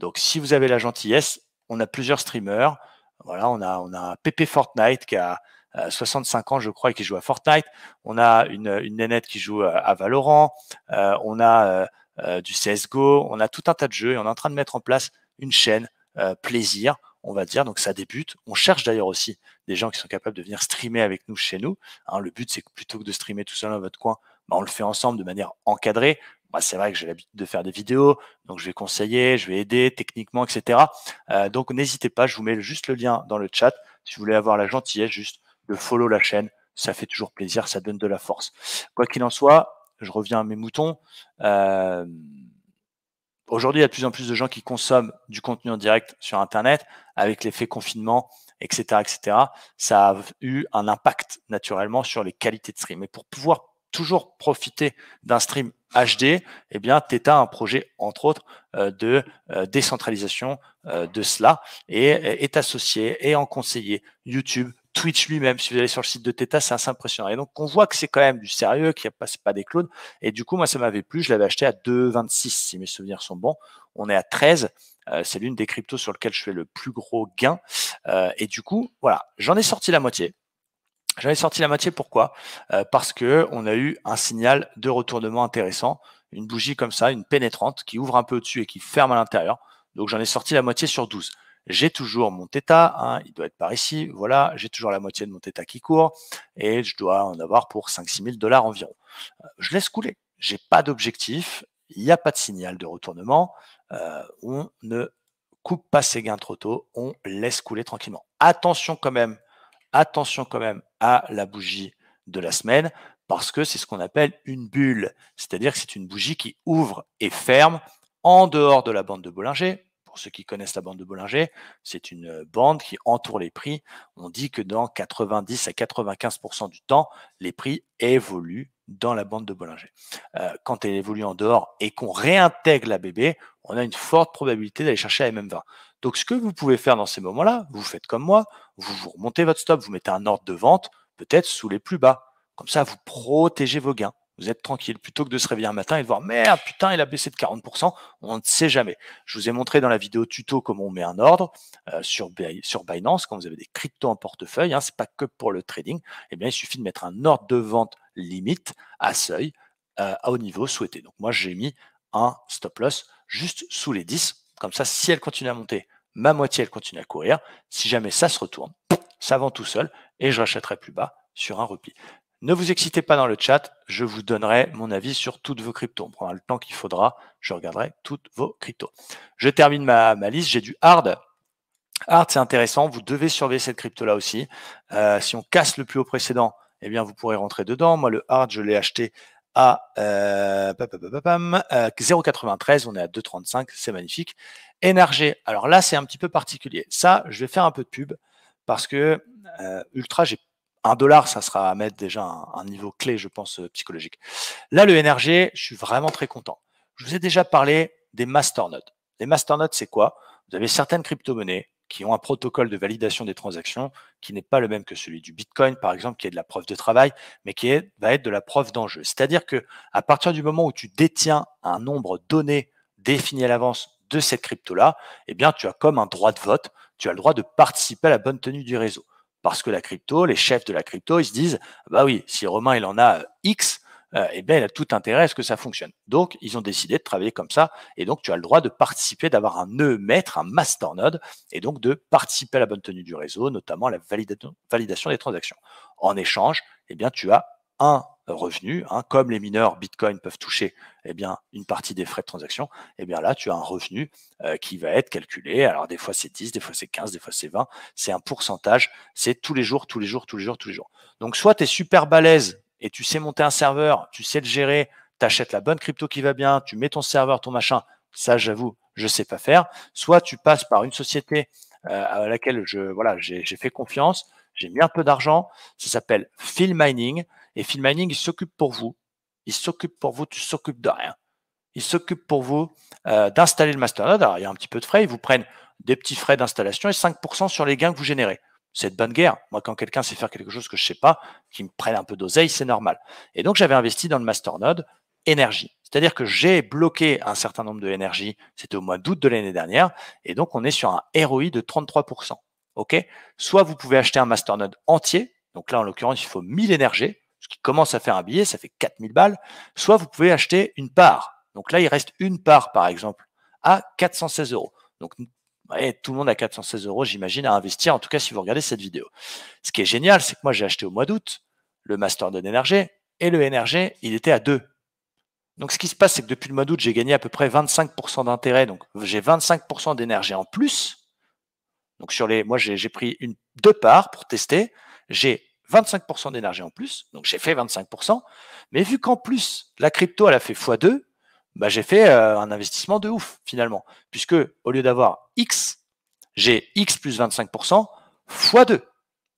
Donc, si vous avez la gentillesse, on a plusieurs streamers. Voilà, on a, on a PP Fortnite qui a, 65 ans, je crois, et qui joue à Fortnite. On a une, une nénette qui joue à Valorant. on a euh, du CSGO, on a tout un tas de jeux et on est en train de mettre en place une chaîne euh, plaisir, on va dire. Donc ça débute. On cherche d'ailleurs aussi des gens qui sont capables de venir streamer avec nous chez nous. Hein. le but, c'est que plutôt que de streamer tout seul dans votre coin, bah, on le fait ensemble de manière encadrée. Bah, c'est vrai que j'ai l'habitude de faire des vidéos, donc je vais conseiller, je vais aider techniquement, etc. Euh, donc n'hésitez pas, je vous mets juste le lien dans le chat. Si vous voulez avoir la gentillesse, juste de follow la chaîne, ça fait toujours plaisir, ça donne de la force. Quoi qu'il en soit, je reviens à mes moutons. Aujourd'hui, il y a de plus en plus de gens qui consomment du contenu en direct sur Internet avec l'effet confinement, etc., etc. Ça a eu un impact naturellement sur les qualités de stream. Et pour pouvoir toujours profiter d'un stream HD, eh bien, Theta a un projet, entre autres, euh, de euh, décentralisation euh, de cela et est associé et en conseiller YouTube, Twitch lui-même, si vous allez sur le site de Theta, c'est assez impressionnant. Et donc, on voit que c'est quand même du sérieux, qu'il n'y a pas, pas des clones. Et du coup, moi, ça m'avait plu. Je l'avais acheté à 2,26, si mes souvenirs sont bons. On est à 13. Euh, c'est l'une des cryptos sur lequel je fais le plus gros gain. Euh, et du coup, voilà, j'en ai sorti la moitié. J'en ai sorti la moitié. Pourquoi euh, Parce que on a eu un signal de retournement intéressant, une bougie comme ça, une pénétrante e qui ouvre un peu au-dessus et qui ferme à l'intérieur. Donc, j'en ai sorti la moitié sur 12 j'ai toujours mon θ, hein, il doit être par ici, voilà, j'ai toujours la moitié de mon θ qui court, et je dois en avoir pour 5-6 000 dollars environ. Euh, je laisse couler, j'ai pas d'objectif, il n'y a pas de signal de retournement, euh, on ne coupe pas ses gains trop tôt, on laisse couler tranquillement. Attention quand même, attention quand même à la bougie de la semaine, parce que c'est ce qu'on appelle une bulle, c'est-à-dire que c'est une bougie qui ouvre et ferme en dehors de la bande de Bollinger, pour ceux qui connaissent la bande de Bollinger, c'est une euh, bande qui entoure les prix. On dit que dans 90 à 95% du temps, les prix évoluent dans la bande de Bollinger. Euh, quand elle évolue en dehors et qu'on réintègre la BB, on a une forte probabilité d'aller chercher à MM20. Donc ce que vous pouvez faire dans ces moments-là, vous faites comme moi, vous, vous remontez votre stop, vous mettez un ordre de vente, peut-être sous les plus bas. Comme ça, vous protégez vos gains. Vous êtes tranquille plutôt que de se réveiller un matin et de voir merde, putain, il a baissé de 40%. On ne sait jamais. Je vous ai montré dans la vidéo tuto comment on met un ordre euh, sur, sur Binance quand vous avez des cryptos en portefeuille. ce hein, c'est pas que pour le trading. Eh bien, il suffit de mettre un ordre de vente limite à seuil à euh, au niveau souhaité. Donc moi, j'ai mis un stop loss juste sous les 10. Comme ça, si elle continue à monter, ma moitié, elle continue à courir. Si jamais ça se retourne, ça vend tout seul et je rachèterai plus bas sur un repli. Ne vous excitez pas dans le chat, je vous donnerai mon avis sur toutes vos cryptos. On prendra le temps qu'il faudra, je regarderai toutes vos cryptos. Je termine ma, liste, j'ai du hard. Hard, c'est intéressant, vous devez surveiller cette crypto-là aussi. Euh, si on casse le plus haut précédent, eh bien, vous pourrez rentrer dedans. Moi, le hard, je l'ai acheté à 0,93, euh, euh, on est à 2,35, c'est magnifique. NRG, alors là, c'est un petit peu particulier. Ça, je vais faire un peu de pub parce que Ultra, j'ai un dollar, ça sera à mettre déjà un, niveau clé, je pense, euh, psychologique. Là, le NRG, je suis vraiment très content. Je vous ai déjà parlé des masternodes. Les masternodes, c'est quoi Vous avez certaines crypto-monnaies qui ont un protocole de validation des transactions qui n'est pas le même que celui du Bitcoin, par exemple, qui est de la preuve de travail, mais qui est, va être de la preuve d'enjeu. C'est-à-dire que à partir du moment où tu détiens un nombre donné défini à l'avance de cette crypto-là, eh bien, tu as comme un droit de vote, tu as le droit de participer à la bonne tenue du réseau. Parce que la crypto, les chefs de la crypto, ils se disent, bah oui, si Romain, il en a euh, X, euh, eh bien, il a tout intérêt à ce que ça fonctionne. Donc, ils ont décidé de travailler comme ça. Et donc, tu as le droit de participer, d'avoir un nœud maître, un masternode, et donc de participer à la bonne tenue du réseau, notamment à la validation, validation des transactions. En échange, eh bien, tu as un revenu, hein. comme les mineurs Bitcoin peuvent toucher eh bien, une partie des frais de transaction, eh bien là, tu as un revenu euh, qui va être calculé. Alors, des fois, c'est 10, des fois, c'est 15, des fois, c'est 20. C'est un pourcentage. C'est tous les jours, tous les jours, tous les jours, tous les jours. Donc, soit tu es super balèze et tu sais monter un serveur, tu sais le gérer, tu achètes la bonne crypto qui va bien, tu mets ton serveur, ton machin. Ça, j'avoue, je sais pas faire. Soit tu passes par une société euh, à laquelle je voilà, j'ai fait confiance, j'ai mis un peu d'argent. Ça s'appelle Phil Mining. Et Phil il s'occupe pour vous. Il s'occupe pour vous, tu s'occupes de rien. Il s'occupe pour vous euh, d'installer le masternode. Alors, il y a un petit peu de frais. Ils vous prennent des petits frais d'installation et 5% sur les gains que vous générez. C'est de bonne guerre. Moi, quand quelqu'un sait faire quelque chose que je ne sais pas, qui me prenne un peu d'oseille, c'est normal. Et donc, j'avais investi dans le masternode énergie. C'est-à-dire que j'ai bloqué un certain nombre de c'était au mois d'août de l'année dernière, et donc on est sur un ROI de 33%. OK Soit vous pouvez acheter un masternode entier, donc là en l'occurrence il faut 1000 énergies, qui commence à faire un billet, ça fait 4000 balles, soit vous pouvez acheter une part. Donc là, il reste une part, par exemple, à 416 euros. Donc tout le monde a 416 euros, j'imagine, à investir, en tout cas si vous regardez cette vidéo. Ce qui est génial, c'est que moi j'ai acheté au mois d'août le Master de NRG et le NRG, il était à 2. Donc ce qui se passe, c'est que depuis le mois d'août, j'ai gagné à peu près 25% d'intérêt, donc j'ai 25% d'énergie en plus. Donc sur les, moi j'ai pris une, deux parts pour tester, j'ai 25% d'énergie en plus, donc j'ai fait 25%, mais vu qu'en plus la crypto elle a fait x2, bah, j'ai fait euh, un investissement de ouf finalement, puisque au lieu d'avoir X, j'ai X plus 25% x2.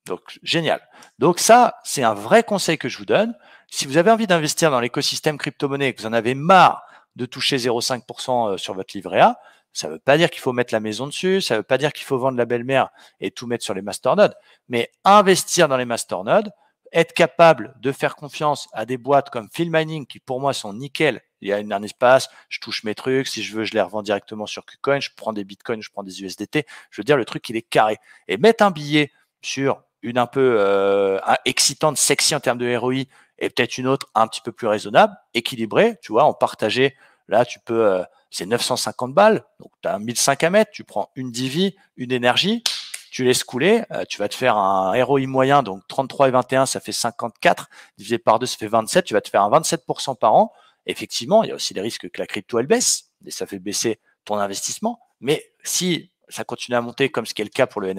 Donc génial. Donc ça, c'est un vrai conseil que je vous donne. Si vous avez envie d'investir dans l'écosystème crypto-monnaie et que vous en avez marre de toucher 0,5% euh, sur votre livret A, ça ne veut pas dire qu'il faut mettre la maison dessus, ça ne veut pas dire qu'il faut vendre la belle-mère et tout mettre sur les masternodes, mais investir dans les masternodes, être capable de faire confiance à des boîtes comme Phil Mining, qui pour moi sont nickel. Il y a un espace, je touche mes trucs, si je veux, je les revends directement sur KuCoin, je prends des bitcoins, je prends des USDT. Je veux dire, le truc, il est carré. Et mettre un billet sur une un peu euh, excitante, sexy en termes de ROI, et peut-être une autre un petit peu plus raisonnable, équilibrée, tu vois, en partager. Là, tu peux euh, c'est 950 balles. Donc, tu as 1005 à mettre, tu prends une divi, une énergie, tu laisses couler, euh, tu vas te faire un ROI moyen, donc 33 et 21, ça fait 54, divisé par 2, ça fait 27, tu vas te faire un 27% par an. Effectivement, il y a aussi des risques que la crypto, elle baisse, et ça fait baisser ton investissement. Mais si ça continue à monter comme ce qui est le cas pour le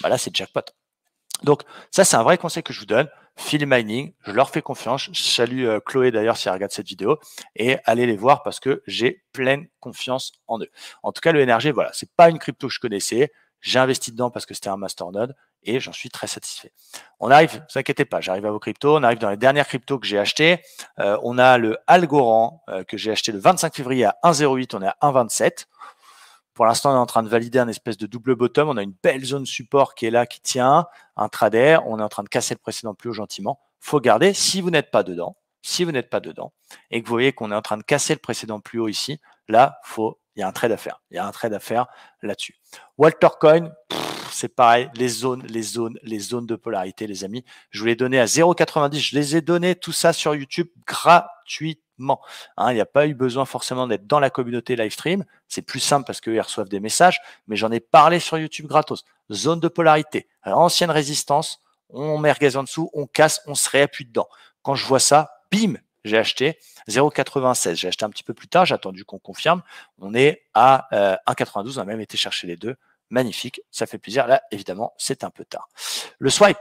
bah là, c'est jackpot. Donc, ça, c'est un vrai conseil que je vous donne. Feel mining, je leur fais confiance. Je salue euh, Chloé d'ailleurs si elle regarde cette vidéo et allez les voir parce que j'ai pleine confiance en eux. En tout cas, le NRG, voilà, c'est pas une crypto que je connaissais. J'ai investi dedans parce que c'était un masternode et j'en suis très satisfait. On arrive, ne vous inquiétez pas, j'arrive à vos cryptos, on arrive dans les dernières cryptos que j'ai achetées. Euh, on a le Algorand euh, que j'ai acheté le 25 février à 1,08, on est à 1,27. Pour l'instant, on est en train de valider un espèce de double bottom. On a une belle zone support qui est là, qui tient, un trader. On est en train de casser le précédent plus haut gentiment. Faut garder. Si vous n'êtes pas dedans, si vous n'êtes pas dedans et que vous voyez qu'on est en train de casser le précédent plus haut ici, là, faut, il y a un trade à faire. Il y a un trade à faire là-dessus. Walter Coin, c'est pareil, les zones, les zones, les zones de polarité, les amis. Je vous les donnais à 0,90. Je les ai donnés tout ça sur YouTube gratuitement. Hein. il n'y a pas eu besoin forcément d'être dans la communauté live stream. C'est plus simple parce qu'ils reçoivent des messages, mais j'en ai parlé sur YouTube gratos. Zone de polarité. ancienne résistance, on merguez en dessous, on casse, on se réappuie dedans. Quand je vois ça, bim, j'ai acheté 0,96. J'ai acheté un petit peu plus tard, j'ai attendu qu'on confirme. On est à 1,92. Euh, on a même été chercher les deux. Magnifique, ça fait plaisir. Là, évidemment, c'est un peu tard. Le swipe,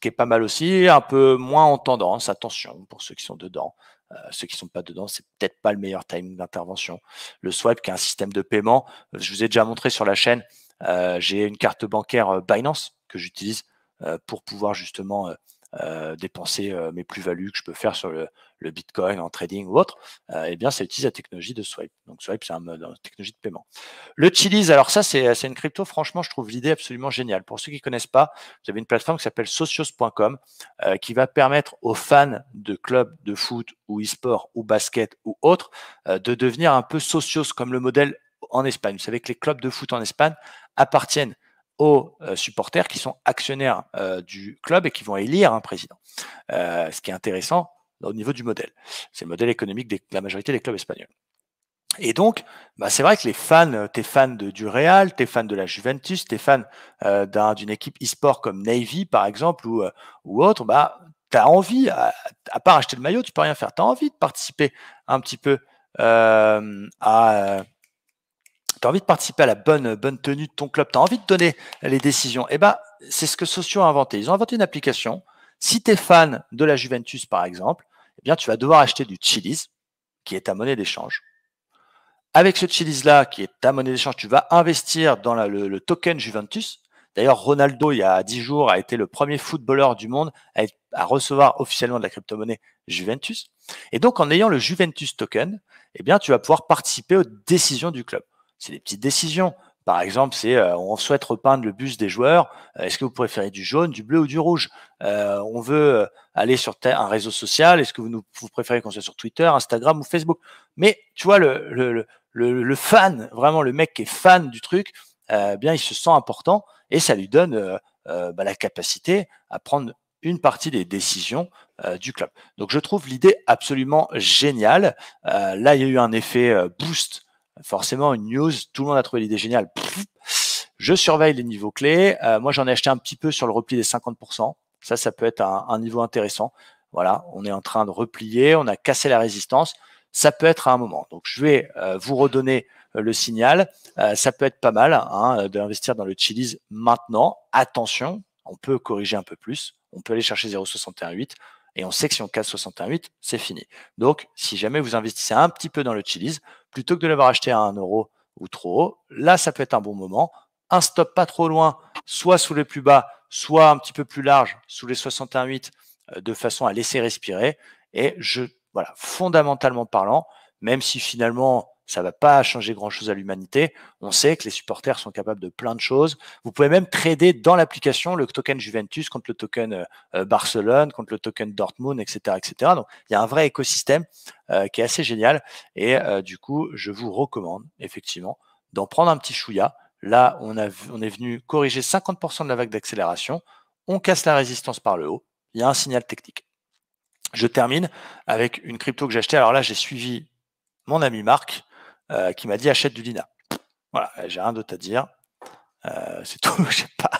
qui est pas mal aussi, un peu moins en tendance, attention pour ceux qui sont dedans. Euh, ceux qui ne sont pas dedans, c'est peut-être pas le meilleur timing d'intervention. Le swipe, qui est un système de paiement, euh, je vous ai déjà montré sur la chaîne, euh, j'ai une carte bancaire Binance que j'utilise pour pouvoir justement euh, dépenser euh, mes plus-values que je peux faire sur le, le Bitcoin en trading ou autre, euh, eh bien, ça utilise la technologie de Swipe. Donc, Swipe, c'est un, une technologie de paiement. Le alors ça, c'est une crypto, franchement, je trouve l'idée absolument géniale. Pour ceux qui ne connaissent pas, vous avez une plateforme qui s'appelle socios.com qui va permettre aux fans de clubs de foot ou e-sport ou basket ou autre de devenir un peu socios comme le modèle en Espagne. Vous savez que les clubs de foot en Espagne appartiennent aux euh, supporters qui sont actionnaires euh, du club et qui vont élire un président. Euh, ce qui est intéressant au niveau du modèle. C'est le modèle économique de la majorité des clubs espagnols. Et donc, bah, c'est vrai que les fans, t'es fan de, du Real, t'es fan de la Juventus, t'es fan d'une équipe e-sport comme Navy, par exemple, ou, autre, bah, tu as envie, à, part acheter le maillot, tu peux rien faire, Tu as envie de participer un petit peu à, tu as envie de participer à la bonne, bonne tenue de ton club, tu as envie de donner les décisions, eh ben, c'est ce que Socio a inventé. Ils ont inventé une application. Si tu es fan de la Juventus, par exemple, eh bien, tu vas devoir acheter du Chili's, qui est ta monnaie d'échange. Avec ce Chili's-là, qui est ta monnaie d'échange, tu vas investir dans le, token Juventus. D'ailleurs, Ronaldo, il y a 10 jours, a été le premier footballeur du monde à, recevoir officiellement de la crypto-monnaie Juventus. Et donc, en ayant le Juventus token, eh bien, tu vas pouvoir participer aux décisions du club c'est des petites décisions. Par exemple, c'est euh, on souhaite repeindre le bus des joueurs. Euh, est-ce que vous préférez du jaune, du bleu ou du rouge euh, On veut aller sur un réseau social. Est-ce que vous, nous, préférez qu'on soit sur Twitter, Instagram ou Facebook Mais tu vois, le, le, le, le, fan, vraiment le mec qui est fan du truc, bien, il se sent important et ça lui donne bah, la capacité à prendre une partie des décisions du club. Donc, je trouve l'idée absolument géniale. là, il y a eu un effet boost forcément, une news, tout le monde a trouvé l'idée géniale. je surveille les niveaux clés. Euh, moi, j'en ai acheté un petit peu sur le repli des 50%. Ça, ça peut être un, niveau intéressant. Voilà, on est en train de replier, on a cassé la résistance. Ça peut être à un moment. Donc, je vais euh, vous redonner euh, le signal. ça peut être pas mal hein, d'investir dans le Chili's maintenant. Attention, on peut corriger un peu plus. On peut aller chercher 0,618 et on sait que si on casse 61,8, c'est fini. Donc, si jamais vous investissez un petit peu dans le Chili's, plutôt que de l'avoir acheté à un euro ou trop haut, là, ça peut être un bon moment. Un stop pas trop loin, soit sous les plus bas, soit un petit peu plus large, sous les 61,8, euh, de façon à laisser respirer. Et je, voilà, fondamentalement parlant, même si finalement ça ne va pas changer grand-chose à l'humanité. On sait que les supporters sont capables de plein de choses. Vous pouvez même trader dans l'application le token Juventus contre le token euh, euh, Barcelone, contre le token Dortmund, etc. etc. Donc, il y a un vrai écosystème euh, qui est assez génial. Et du coup, je vous recommande effectivement d'en prendre un petit chouïa. Là, on, on est venu corriger 50% de la vague d'accélération. On casse la résistance par le haut. Il y a un signal technique. Je termine avec une crypto que j'ai achetée. Alors là, j'ai suivi mon ami Marc. Euh, qui m'a dit achète du Lina. Voilà, euh, j'ai rien d'autre à dire. Euh, c'est tout. J'ai pas,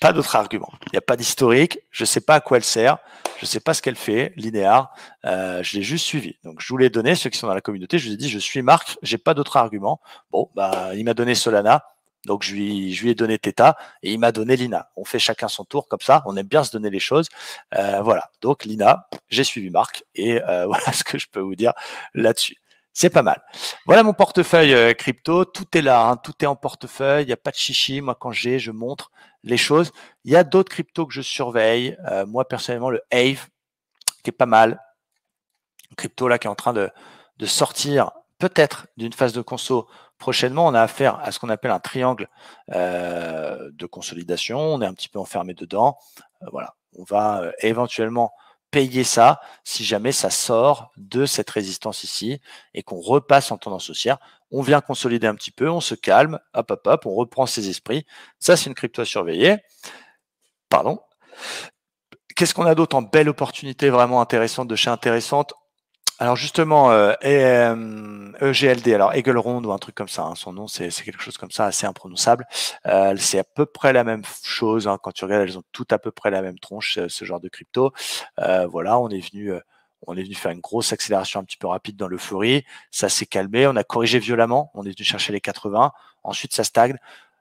pas d'autre argument. Il n'y a pas d'historique. Je sais pas à quoi elle sert. Je sais pas ce qu'elle fait. Linéar. je l'ai juste suivi. Donc je vous l'ai donné. Ceux qui sont dans la communauté, je vous ai dit je suis Marc. J'ai pas d'autre argument Bon, bah il m'a donné Solana. Donc je lui, ai donné Theta et il m'a donné Lina. On fait chacun son tour comme ça. On aime bien se donner les choses. voilà. Donc Lina, j'ai suivi Marc et voilà ce que je peux vous dire là-dessus. C'est pas mal. Voilà mon portefeuille euh, crypto. Tout est là, hein. tout est en portefeuille. Il n'y a pas de chichi. Moi, quand j'ai, je montre les choses. Il y a d'autres cryptos que je surveille. Euh, moi, personnellement, le AVE, qui est pas mal. crypto là qui est en train de, sortir peut-être d'une phase de conso prochainement. On a affaire à ce qu'on appelle un triangle euh, de consolidation. On est un petit peu enfermé dedans. voilà. On va éventuellement payer ça si jamais ça sort de cette résistance ici et qu'on repasse en tendance haussière. On vient consolider un petit peu, on se calme, hop, hop, hop, on reprend ses esprits. Ça, c'est une crypto à surveiller. Pardon. Qu'est-ce qu'on a d'autre en belle opportunité vraiment intéressante de chez intéressante alors justement, euh, EGLD, euh, e alors Eagle ou un truc comme ça, hein, son nom c'est quelque chose comme ça, assez imprononçable. Euh, c'est à peu près la même chose, hein, quand tu regardes, elles ont toutes à peu près la même tronche, euh, ce, genre de crypto. voilà, on est venu... on est venu faire une grosse accélération un petit peu rapide dans l'euphorie. Ça s'est calmé. On a corrigé violemment. On est venu chercher les 80. Ensuite, ça stagne.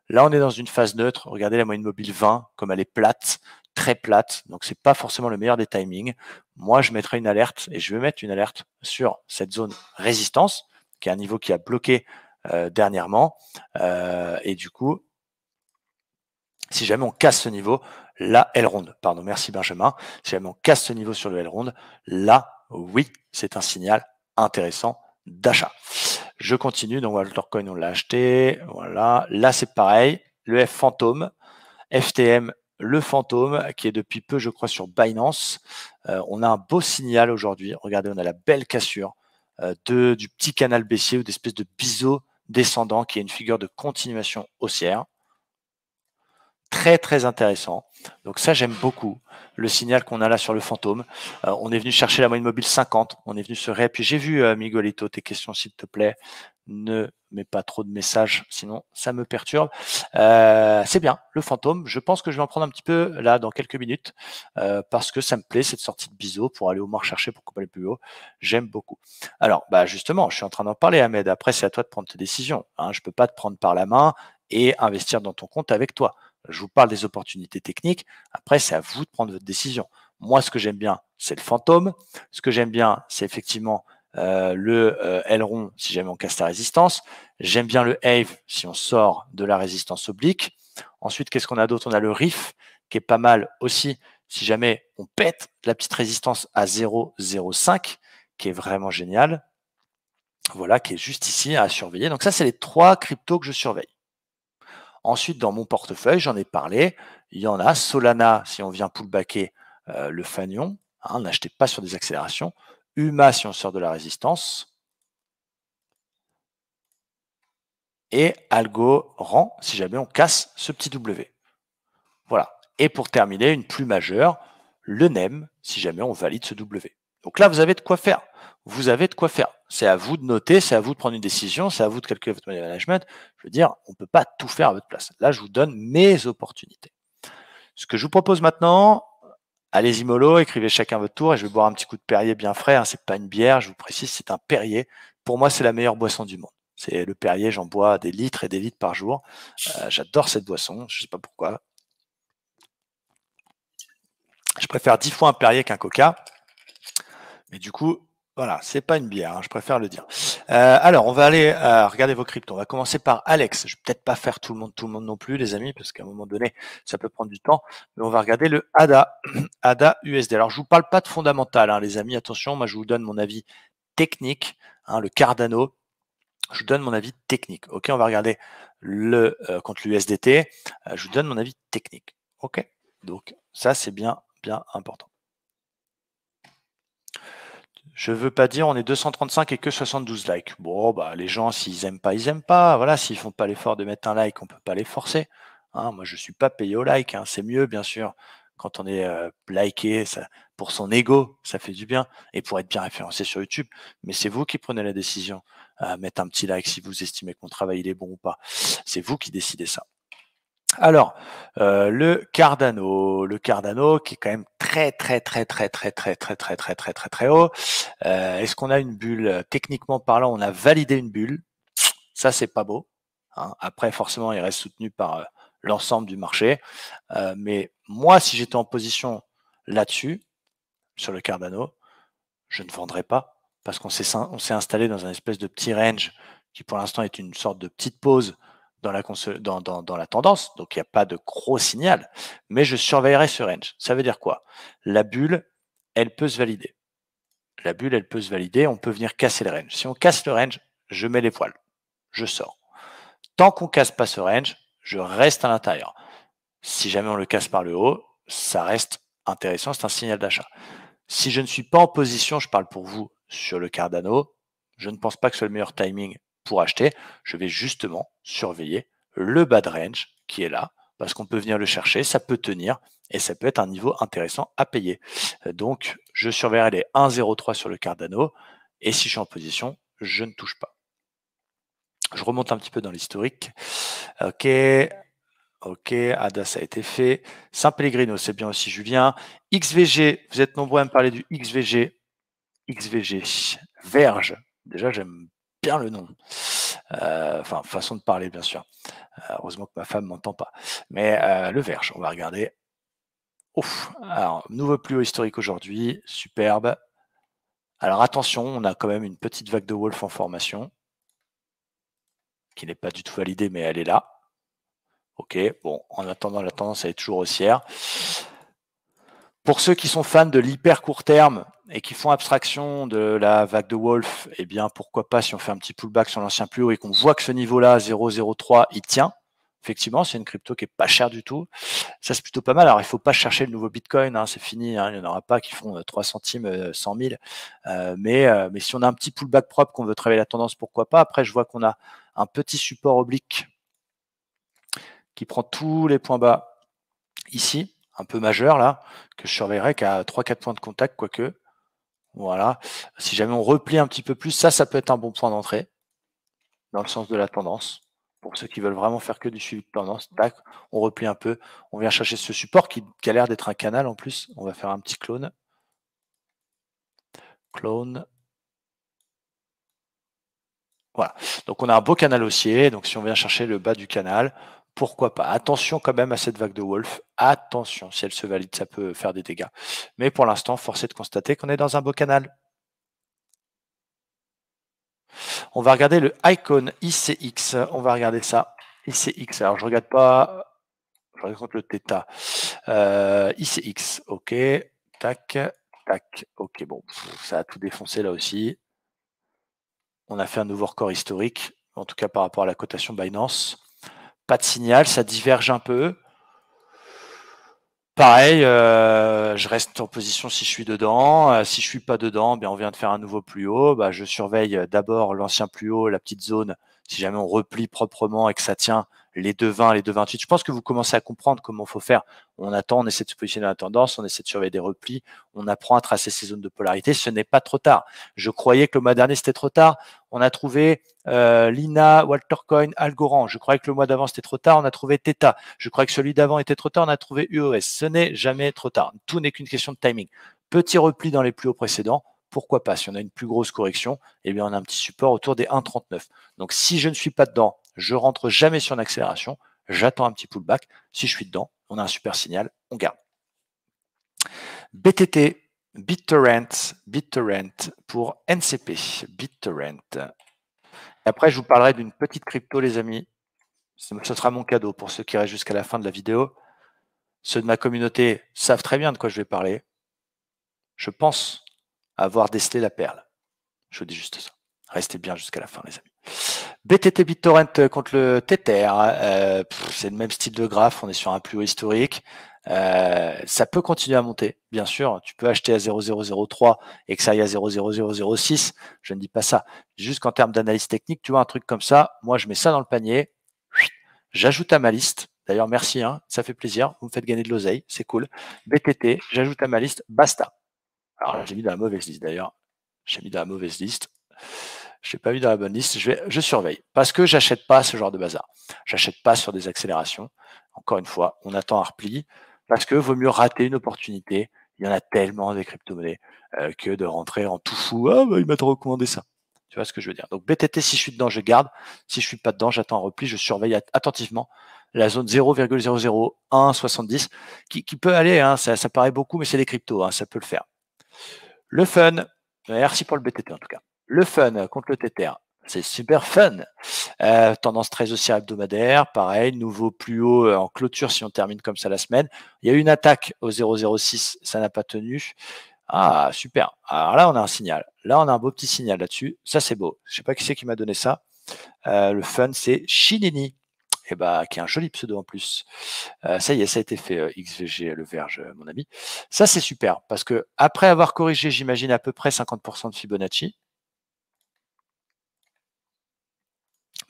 Là, on est dans une phase neutre. Regardez la moyenne mobile 20, comme elle est plate très plate, donc c'est pas forcément le meilleur des timings. Moi, je mettrai une alerte et je vais mettre une alerte sur cette zone résistance, qui est un niveau qui a bloqué euh, dernièrement. Euh, et du coup, si jamais on casse ce niveau, là, elle ronde. Pardon, merci Benjamin. Si jamais on casse ce niveau sur le L ronde, là, oui, c'est un signal intéressant d'achat. Je continue. Donc, Waltercoin, on l'a acheté. Voilà. Là, c'est pareil. Le F fantôme. FTM, le fantôme qui est depuis peu, je crois, sur Binance. Euh, on a un beau signal aujourd'hui. Regardez, on a la belle cassure euh, de, du petit canal baissier ou d'espèce de biseau descendant qui est une figure de continuation haussière. Très très intéressant. Donc ça j'aime beaucoup le signal qu'on a là sur le fantôme. Euh, on est venu chercher la moyenne mobile 50. On est venu se réappuyer. J'ai vu Migolito tes questions s'il te plaît ne mets pas trop de messages, sinon ça me perturbe. Euh, c'est bien, le fantôme. Je pense que je vais en prendre un petit peu là dans quelques minutes euh, parce que ça me plaît cette sortie de biseau pour aller au moins chercher pour couper le plus haut. J'aime beaucoup. Alors, bah justement, je suis en train d'en parler, Ahmed. Après, c'est à toi de prendre tes décisions. Je hein. Je peux pas te prendre par la main et investir dans ton compte avec toi. Je vous parle des opportunités techniques. Après, c'est à vous de prendre votre décision. Moi, ce que j'aime bien, c'est le fantôme. Ce que j'aime bien, c'est effectivement euh, le aileron euh, si jamais on casse la résistance. J'aime bien le Have si on sort de la résistance oblique. Ensuite, qu'est-ce qu'on a d'autre On a le Riff qui est pas mal aussi si jamais on pète la petite résistance à 0,05 qui est vraiment génial. Voilà, qui est juste ici à surveiller. Donc ça, c'est les trois cryptos que je surveille. Ensuite, dans mon portefeuille, j'en ai parlé, il y en a Solana si on vient pullbacker euh, le Fanion. Hein, n'achetez pas sur des accélérations. UMA si on sort de la résistance. Et algo rang si jamais on casse ce petit W. Voilà. Et pour terminer, une plus majeure, le NEM si jamais on valide ce W. Donc là, vous avez de quoi faire. Vous avez de quoi faire. C'est à vous de noter, c'est à vous de prendre une décision, c'est à vous de calculer votre management. Je veux dire, on ne peut pas tout faire à votre place. Là, je vous donne mes opportunités. Ce que je vous propose maintenant, Allez-y Molo, écrivez chacun votre tour et je vais boire un petit coup de Perrier bien frais. Hein. C'est pas une bière, je vous précise, c'est un Perrier. Pour moi, c'est la meilleure boisson du monde. C'est le Perrier, j'en bois des litres et des litres par jour. Euh, j'adore cette boisson, je sais pas pourquoi. Je préfère dix fois un Perrier qu'un Coca. Mais du coup, voilà, c'est pas une bière, hein, je préfère le dire. Euh, alors, on va aller euh, regarder vos cryptos. On va commencer par Alex. Je vais peut-être pas faire tout le monde, tout le monde non plus, les amis, parce qu'à un moment donné, ça peut prendre du temps. Mais on va regarder le ADA, ADA USD. Alors, je vous parle pas de fondamental, hein, les amis. Attention, moi, je vous donne mon avis technique, hein, le Cardano. Je vous donne mon avis technique. Ok, on va regarder le euh, contre l'USDT. je vous donne mon avis technique. Ok, donc ça c'est bien, bien important. Je veux pas dire on est 235 et que 72 likes. Bon, bah les gens, s'ils aiment pas, ils aiment pas. Voilà, s'ils font pas l'effort de mettre un like, on peut pas les forcer. Hein, moi, je suis pas payé au like. Hein. C'est mieux, bien sûr, quand on est euh, liké, ça, pour son ego, ça fait du bien et pour être bien référencé sur YouTube. Mais c'est vous qui prenez la décision. mettre un petit like si vous estimez que mon travail est bon ou pas. C'est vous qui décidez ça. Alors, le Cardano, le Cardano qui est quand même très très très très très très très très très très très très haut. Est-ce qu'on a une bulle Techniquement parlant, on a validé une bulle. Ça, c'est pas beau. Après, forcément, il reste soutenu par l'ensemble du marché. mais moi, si j'étais en position là-dessus, sur le Cardano, je ne vendrais pas parce qu'on s'est installé dans un espèce de petit range qui pour l'instant est une sorte de petite pause dans la, dans, dans, la tendance, donc il n'y a pas de gros signal, mais je surveillerai ce range. Ça veut dire quoi La bulle, elle peut se valider. La bulle, elle peut se valider, on peut venir casser le range. Si on casse le range, je mets les poils, je sors. Tant qu'on ne casse pas ce range, je reste à l'intérieur. Si jamais on le casse par le haut, ça reste intéressant, c'est un signal d'achat. Si je ne suis pas en position, je parle pour vous sur le Cardano, je ne pense pas que ce soit le meilleur timing pour acheter, je vais justement surveiller le bad range qui est là, parce qu'on peut venir le chercher, ça peut tenir et ça peut être un niveau intéressant à payer. Euh, donc, je surveillerai les 1,03 sur le Cardano et si je suis en position, je ne touche pas. Je remonte un petit peu dans l'historique. Ok, ok, Ada, ça a été fait. Saint Pellegrino, c'est bien aussi, Julien. XVG, vous êtes nombreux à me parler du XVG. XVG, Verge. Déjà, j'aime bien le nom. Euh, enfin, façon de parler, bien sûr. Euh, heureusement que ma femme ne m'entend pas. Mais euh, le Verge, on va regarder. Ouf, alors, nouveau plus haut historique aujourd'hui, superbe. Alors attention, on a quand même une petite vague de Wolf en formation, qui n'est pas du tout validée, mais elle est là. Ok, bon, en attendant, la tendance est toujours haussière. Pour ceux qui sont fans de l'hyper court terme, et qui font abstraction de la vague de Wolf, eh bien pourquoi pas si on fait un petit pullback sur l'ancien plus haut et qu'on voit que ce niveau-là, 0,03, il tient. Effectivement, c'est une crypto qui est pas chère du tout. Ça, c'est plutôt pas mal. Alors, il faut pas chercher le nouveau Bitcoin, hein, c'est fini. Hein, il n'y en aura pas qui font 3 euh, centimes, 100 euh, 000. Euh, mais, mais si on a un petit pullback propre, qu'on veut travailler la tendance, pourquoi pas. Après, je vois qu'on a un petit support oblique qui prend tous les points bas ici un peu majeur là, que je surveillerai qu'à 3-4 points de contact, quoique. Voilà. Si jamais on replie un petit peu plus, ça, ça peut être un bon point d'entrée dans le sens de la tendance. Pour ceux qui veulent vraiment faire que du suivi de tendance, tac, on replie un peu. On vient chercher ce support qui, a l'air d'être un canal en plus. On va faire un petit clone. Clone. Voilà. Donc on a un beau canal haussier. Donc si on vient chercher le bas du canal, pourquoi pas Attention quand même à cette vague de Wolf. Attention, si elle se valide, ça peut faire des dégâts. Mais pour l'instant, force est de constater qu'on est dans un beau canal. On va regarder le icon ICX. On va regarder ça. ICX. Alors, je regarde pas. Je regarde contre le Theta. Euh, ICX. OK. Tac. Tac. OK. Bon, ça a tout défoncé là aussi. On a fait un nouveau record historique, en tout cas par rapport à la cotation Binance pas de signal, ça diverge un peu. Pareil, euh, je reste en position si je suis dedans. Euh, si je suis pas dedans, bien, on vient de faire un nouveau plus haut. Bah, je surveille d'abord l'ancien plus haut, la petite zone si jamais on replie proprement et que ça tient les 2,20, les 2,28, je pense que vous commencez à comprendre comment faut faire. On attend, on essaie de se positionner dans la tendance, on essaie de surveiller des replis, on apprend à tracer ces zones de polarité. Ce n'est pas trop tard. Je croyais que le mois dernier, c'était trop tard. On a trouvé euh, Lina, Waltercoin, Algorand. Je croyais que le mois d'avant, c'était trop tard. On a trouvé Theta. Je croyais que celui d'avant était trop tard. On a trouvé UOS. Ce n'est jamais trop tard. Tout n'est qu'une question de timing. Petit repli dans les plus hauts précédents pourquoi pas Si on a une plus grosse correction, eh bien, on a un petit support autour des 1,39. Donc, si je ne suis pas dedans, je rentre jamais sur une accélération, j'attends un petit pullback. Si je suis dedans, on a un super signal, on garde. BTT, BitTorrent, BitTorrent pour NCP, BitTorrent. Après, je vous parlerai d'une petite crypto, les amis. Ce sera mon cadeau pour ceux qui restent jusqu'à la fin de la vidéo. Ceux de ma communauté savent très bien de quoi je vais parler. Je pense avoir décelé la perle. Je vous dis juste ça. Restez bien jusqu'à la fin, les amis. BTT BitTorrent contre le Tether. Euh, c'est le même style de graphe. On est sur un plus haut historique. Euh, ça peut continuer à monter, bien sûr. Tu peux acheter à 0,003 et que ça aille à 0,0006. Je ne dis pas ça. Juste qu'en termes d'analyse technique, tu vois, un truc comme ça, moi, je mets ça dans le panier. J'ajoute à ma liste. D'ailleurs, merci, hein, ça fait plaisir. Vous me faites gagner de l'oseille. C'est cool. BTT, j'ajoute à ma liste. Basta. Alors là, j'ai mis dans la mauvaise liste d'ailleurs. J'ai mis dans la mauvaise liste. Je n'ai pas mis dans la bonne liste. Je, vais, je surveille. Parce que j'achète pas ce genre de bazar. J'achète pas sur des accélérations. Encore une fois, on attend un repli. Parce que vaut mieux rater une opportunité. Il y en a tellement des crypto-monnaies euh, que de rentrer en tout fou. Ah, bah, il m'a recommandé ça. Tu vois ce que je veux dire. Donc BTT, si je suis dedans, je garde. Si je suis pas dedans, j'attends un repli. Je surveille attentivement la zone 0,00170 qui, qui peut aller. Hein. ça, paraît beaucoup, mais c'est des cryptos. Hein. ça peut le faire. Le fun, merci pour le BTT en tout cas. Le fun contre le TTR, c'est super fun. Euh, tendance très haussière hebdomadaire, pareil, nouveau plus haut euh, en clôture si on termine comme ça la semaine. Il y a eu une attaque au 0,06, ça n'a pas tenu. Ah, super. Alors là, on a un signal. Là, on a un beau petit signal là-dessus. Ça, c'est beau. Je sais pas qui c'est qui m'a donné ça. Euh, le fun, c'est Chilini eh bah, qui est un joli pseudo en plus. Euh, ça y est, ça a été fait, euh, XVG le verge, euh, mon ami. Ça, c'est super, parce que après avoir corrigé, j'imagine, à peu près 50% de Fibonacci,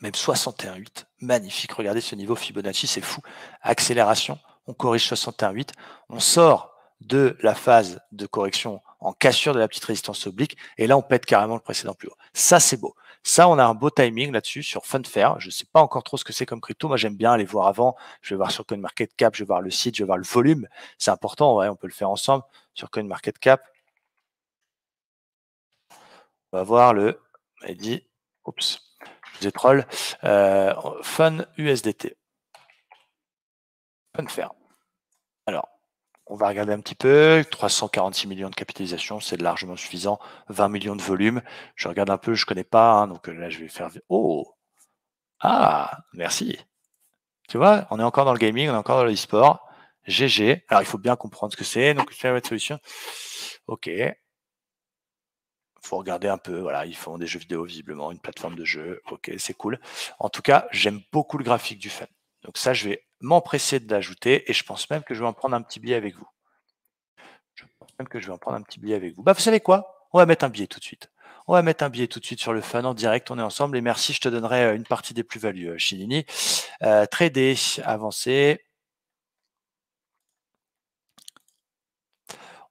même 61,8, magnifique, regardez ce niveau Fibonacci, c'est fou. Accélération, on corrige 61,8, on sort de la phase de correction en cassure de la petite résistance oblique. Et là, on pète carrément le précédent plus haut. Ça, c'est beau. Ça, on a un beau timing là-dessus sur Funfair. Je ne sais pas encore trop ce que c'est comme crypto. Moi, j'aime bien aller voir avant. Je vais voir sur CoinMarketCap, je vais voir le site, je vais voir le volume. C'est important, on peut le faire ensemble sur CoinMarketCap. On va voir le. Il dit. Oups, je vous ai troll. Euh, fun USDT. Funfair. Alors, on va regarder un petit peu. 346 millions de capitalisation, c'est largement suffisant. 20 millions de volume. Je regarde un peu, je ne connais pas. Hein, donc euh, là, je vais faire. Oh Ah Merci. Tu vois, on est encore dans le gaming, on est encore dans le sport GG. Alors, il faut bien comprendre ce que c'est. Donc, tu votre solution. OK. Il faut regarder un peu. Voilà, ils font des jeux vidéo, visiblement, une plateforme de jeu. OK, c'est cool. En tout cas, j'aime beaucoup le graphique du fun. Donc, ça, je vais m'empresser de l'ajouter et je pense même que je vais en prendre un petit billet avec vous. Je pense même que je vais en prendre un petit billet avec vous. Bah, vous savez quoi On va mettre un billet tout de suite. On va mettre un billet tout de suite sur le fun en direct. On est ensemble et merci. Je te donnerai euh, une partie des plus-values, euh, Chilini. Euh, trader, avancer.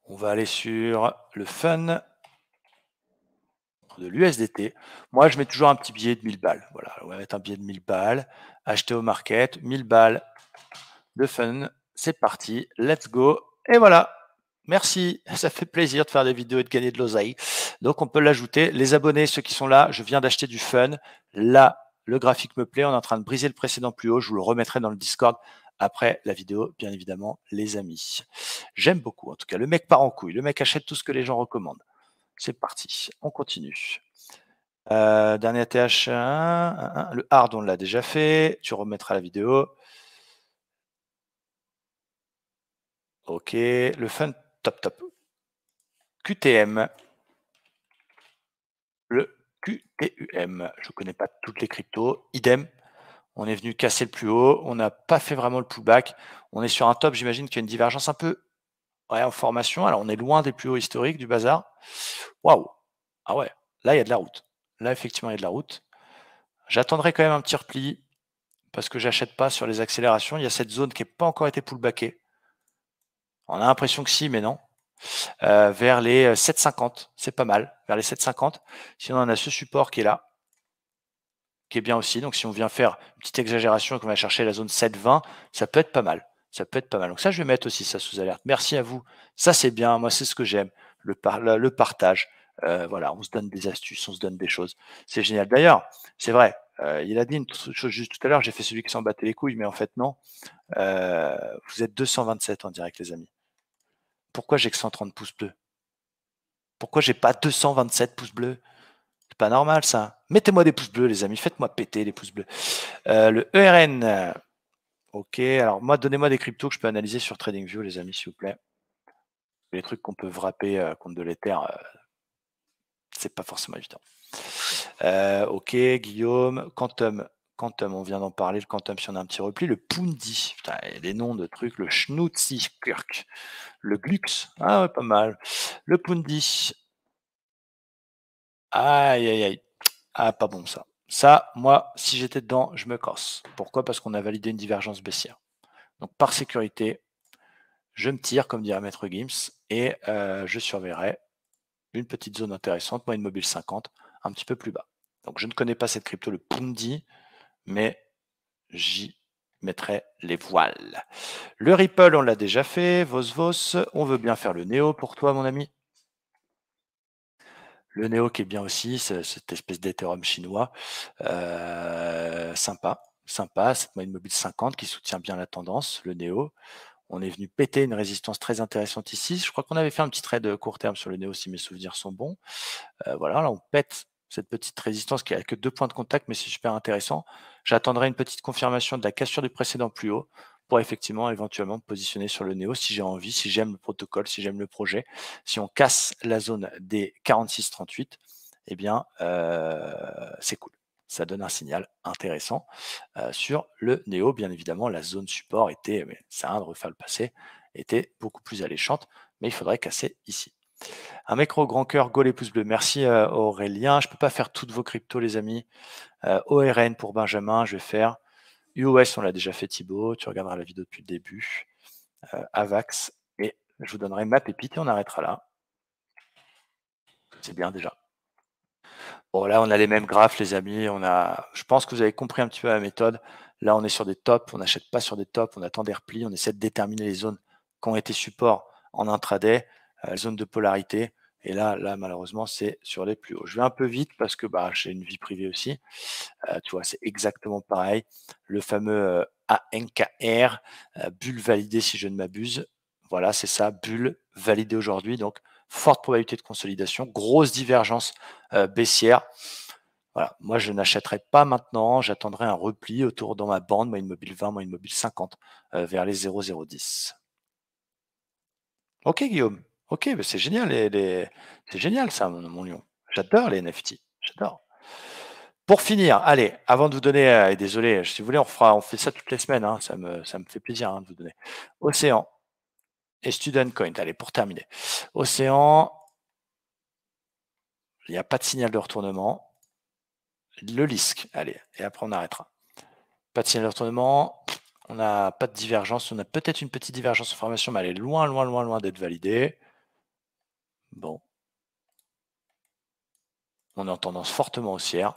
On va aller sur le fun de l'USDT. Moi, je mets toujours un petit billet de 1000 balles. Voilà, on va mettre un billet de 1000 balles, acheter au market, 1000 balles, le fun. C'est parti, let's go. Et voilà, Merci, ça fait plaisir de faire des vidéos et de gagner de l'oseille. Donc on peut l'ajouter. Les abonnés, ceux qui sont là, je viens d'acheter du fun. Là, le graphique me plaît. On est en train de briser le précédent plus haut. Je vous le remettrai dans le Discord après la vidéo, bien évidemment, les amis. J'aime beaucoup, en tout cas. Le mec part en couille. Le mec achète tout ce que les gens recommandent. C'est parti, on continue. Euh, dernier TH1, le hard, on l'a déjà fait. Tu remettras la vidéo. OK, le fun, top, top. QTM. Le QTUM. Je ne connais pas toutes les cryptos. Idem. On est venu casser le plus haut. On n'a pas fait vraiment le pullback. On est sur un top. J'imagine qu'il y a une divergence un peu en formation. Alors, on est loin des plus hauts historiques du bazar. Waouh. Ah ouais. Là, il y a de la route. Là, effectivement, il y a de la route. J'attendrai quand même un petit repli parce que j'achète pas sur les accélérations. Il y a cette zone qui n'a pas encore été pullbackée on a l'impression que si, mais non. Euh, vers les 7,50, euh, c'est pas mal, vers les 7,50. si on en a ce support qui est là, qui est bien aussi. Donc, si on vient faire une petite exagération et qu'on va chercher la zone 7,20, ça peut être pas mal. Ça peut être pas mal. Donc, ça, je vais mettre aussi ça sous alerte. Merci à vous. Ça, c'est bien. Moi, c'est ce que j'aime, le, le partage. Euh, voilà, on se donne des astuces, on se donne des choses. C'est génial. D'ailleurs, c'est vrai, il a dit une chose juste tout à l'heure, j'ai fait celui qui s'en battait les couilles, mais en fait, non. vous êtes 227 en direct, les amis pourquoi j'ai que 130 pouces bleus Pourquoi j'ai pas 227 pouces bleus C'est pas normal ça. Mettez-moi des pouces bleus, les amis. Faites-moi péter les pouces bleus. Euh, le ERN. Euh, ok, alors moi, donnez-moi des cryptos que je peux analyser sur TradingView, les amis, s'il vous plaît. Les trucs qu'on peut wrapper euh, contre de l'Ether, c'est pas forcément évident. ok, Guillaume, Quantum, Quantum, on vient d'en parler, le Quantum si on a un petit repli, le Pundi, putain, des noms de trucs, le Kirk, le Glux, ah ouais, pas mal, le Pundi. Aïe, aïe, aïe. Ah, pas bon ça. Ça, moi, si j'étais dedans, je me corse Pourquoi Parce qu'on a validé une divergence baissière. Donc, par sécurité, je me tire, comme dirait Maître Gims, et euh, je surveillerai une petite zone intéressante, moi une mobile 50, un petit peu plus bas. Donc, je ne connais pas cette crypto, le Pundi mais j'y mettrai les voiles. Le Ripple, on l'a déjà fait. Vos Vos, on veut bien faire le Néo pour toi, mon ami. Le Néo qui est bien aussi, cette espèce d'Ethereum chinois. Euh, sympa, sympa. Cette moyenne mobile 50 qui soutient bien la tendance, le Néo. On est venu péter une résistance très intéressante ici. Je crois qu'on avait fait un petit trade court terme sur le Néo si mes souvenirs sont bons. Euh, voilà, là on pète cette petite résistance qui a que deux points de contact, mais c'est super intéressant. J'attendrai une petite confirmation de la cassure du précédent plus haut pour effectivement éventuellement positionner sur le néo si j'ai envie, si j'aime le protocole, si j'aime le projet. Si on casse la zone des 46-38, eh bien, euh, c'est cool. Ça donne un signal intéressant euh, sur le néo. Bien évidemment, la zone support était, mais ça a un de refaire le passé, était beaucoup plus alléchante, mais il faudrait casser ici. Un micro grand cœur, go les pouces bleus. Merci euh, Aurélien. Je ne peux pas faire toutes vos cryptos, les amis. Euh, ORN pour Benjamin, je vais faire. UOS, on l'a déjà fait, Thibaut. Tu regarderas la vidéo depuis le début. Euh, Avax. Et je vous donnerai ma pépite et on arrêtera là. C'est bien déjà. Bon, là, on a les mêmes graphes, les amis. On a... Je pense que vous avez compris un petit peu la méthode. Là, on est sur des tops. On n'achète pas sur des tops. On attend des replis. On essaie de déterminer les zones qui ont été supports en intraday. Euh, zone de polarité. Et là, là, malheureusement, c'est sur les plus hauts. Je vais un peu vite parce que bah, j'ai une vie privée aussi. Euh, tu vois, c'est exactement pareil. Le fameux euh, ANKR, bulle validée si je ne m'abuse. Voilà, c'est ça, bulle validée aujourd'hui. Donc, forte probabilité de consolidation, grosse divergence baissière. Voilà, moi, je n'achèterai pas maintenant. J'attendrai un repli autour dans ma bande, une mobile 20, une mobile 50, vers les 0,010. Ok, Guillaume Ok, bah, c'est génial, c'est génial ça, mon, lion. J'adore les NFT, j'adore. Pour finir, allez, avant de vous donner, euh, et désolé, si vous voulez, on fera, on fait ça toutes les semaines, hein, ça, me, ça me fait plaisir hein, de vous donner. Océan et Student Coin, allez, pour terminer. Océan, il n'y a pas de signal de retournement. Le LISC, allez, et après on arrêtera. Pas de signal de retournement, on n'a pas de divergence, on a peut-être une petite divergence en formation, mais elle est loin, loin, loin, loin d'être validée. Bon. On est en tendance fortement haussière.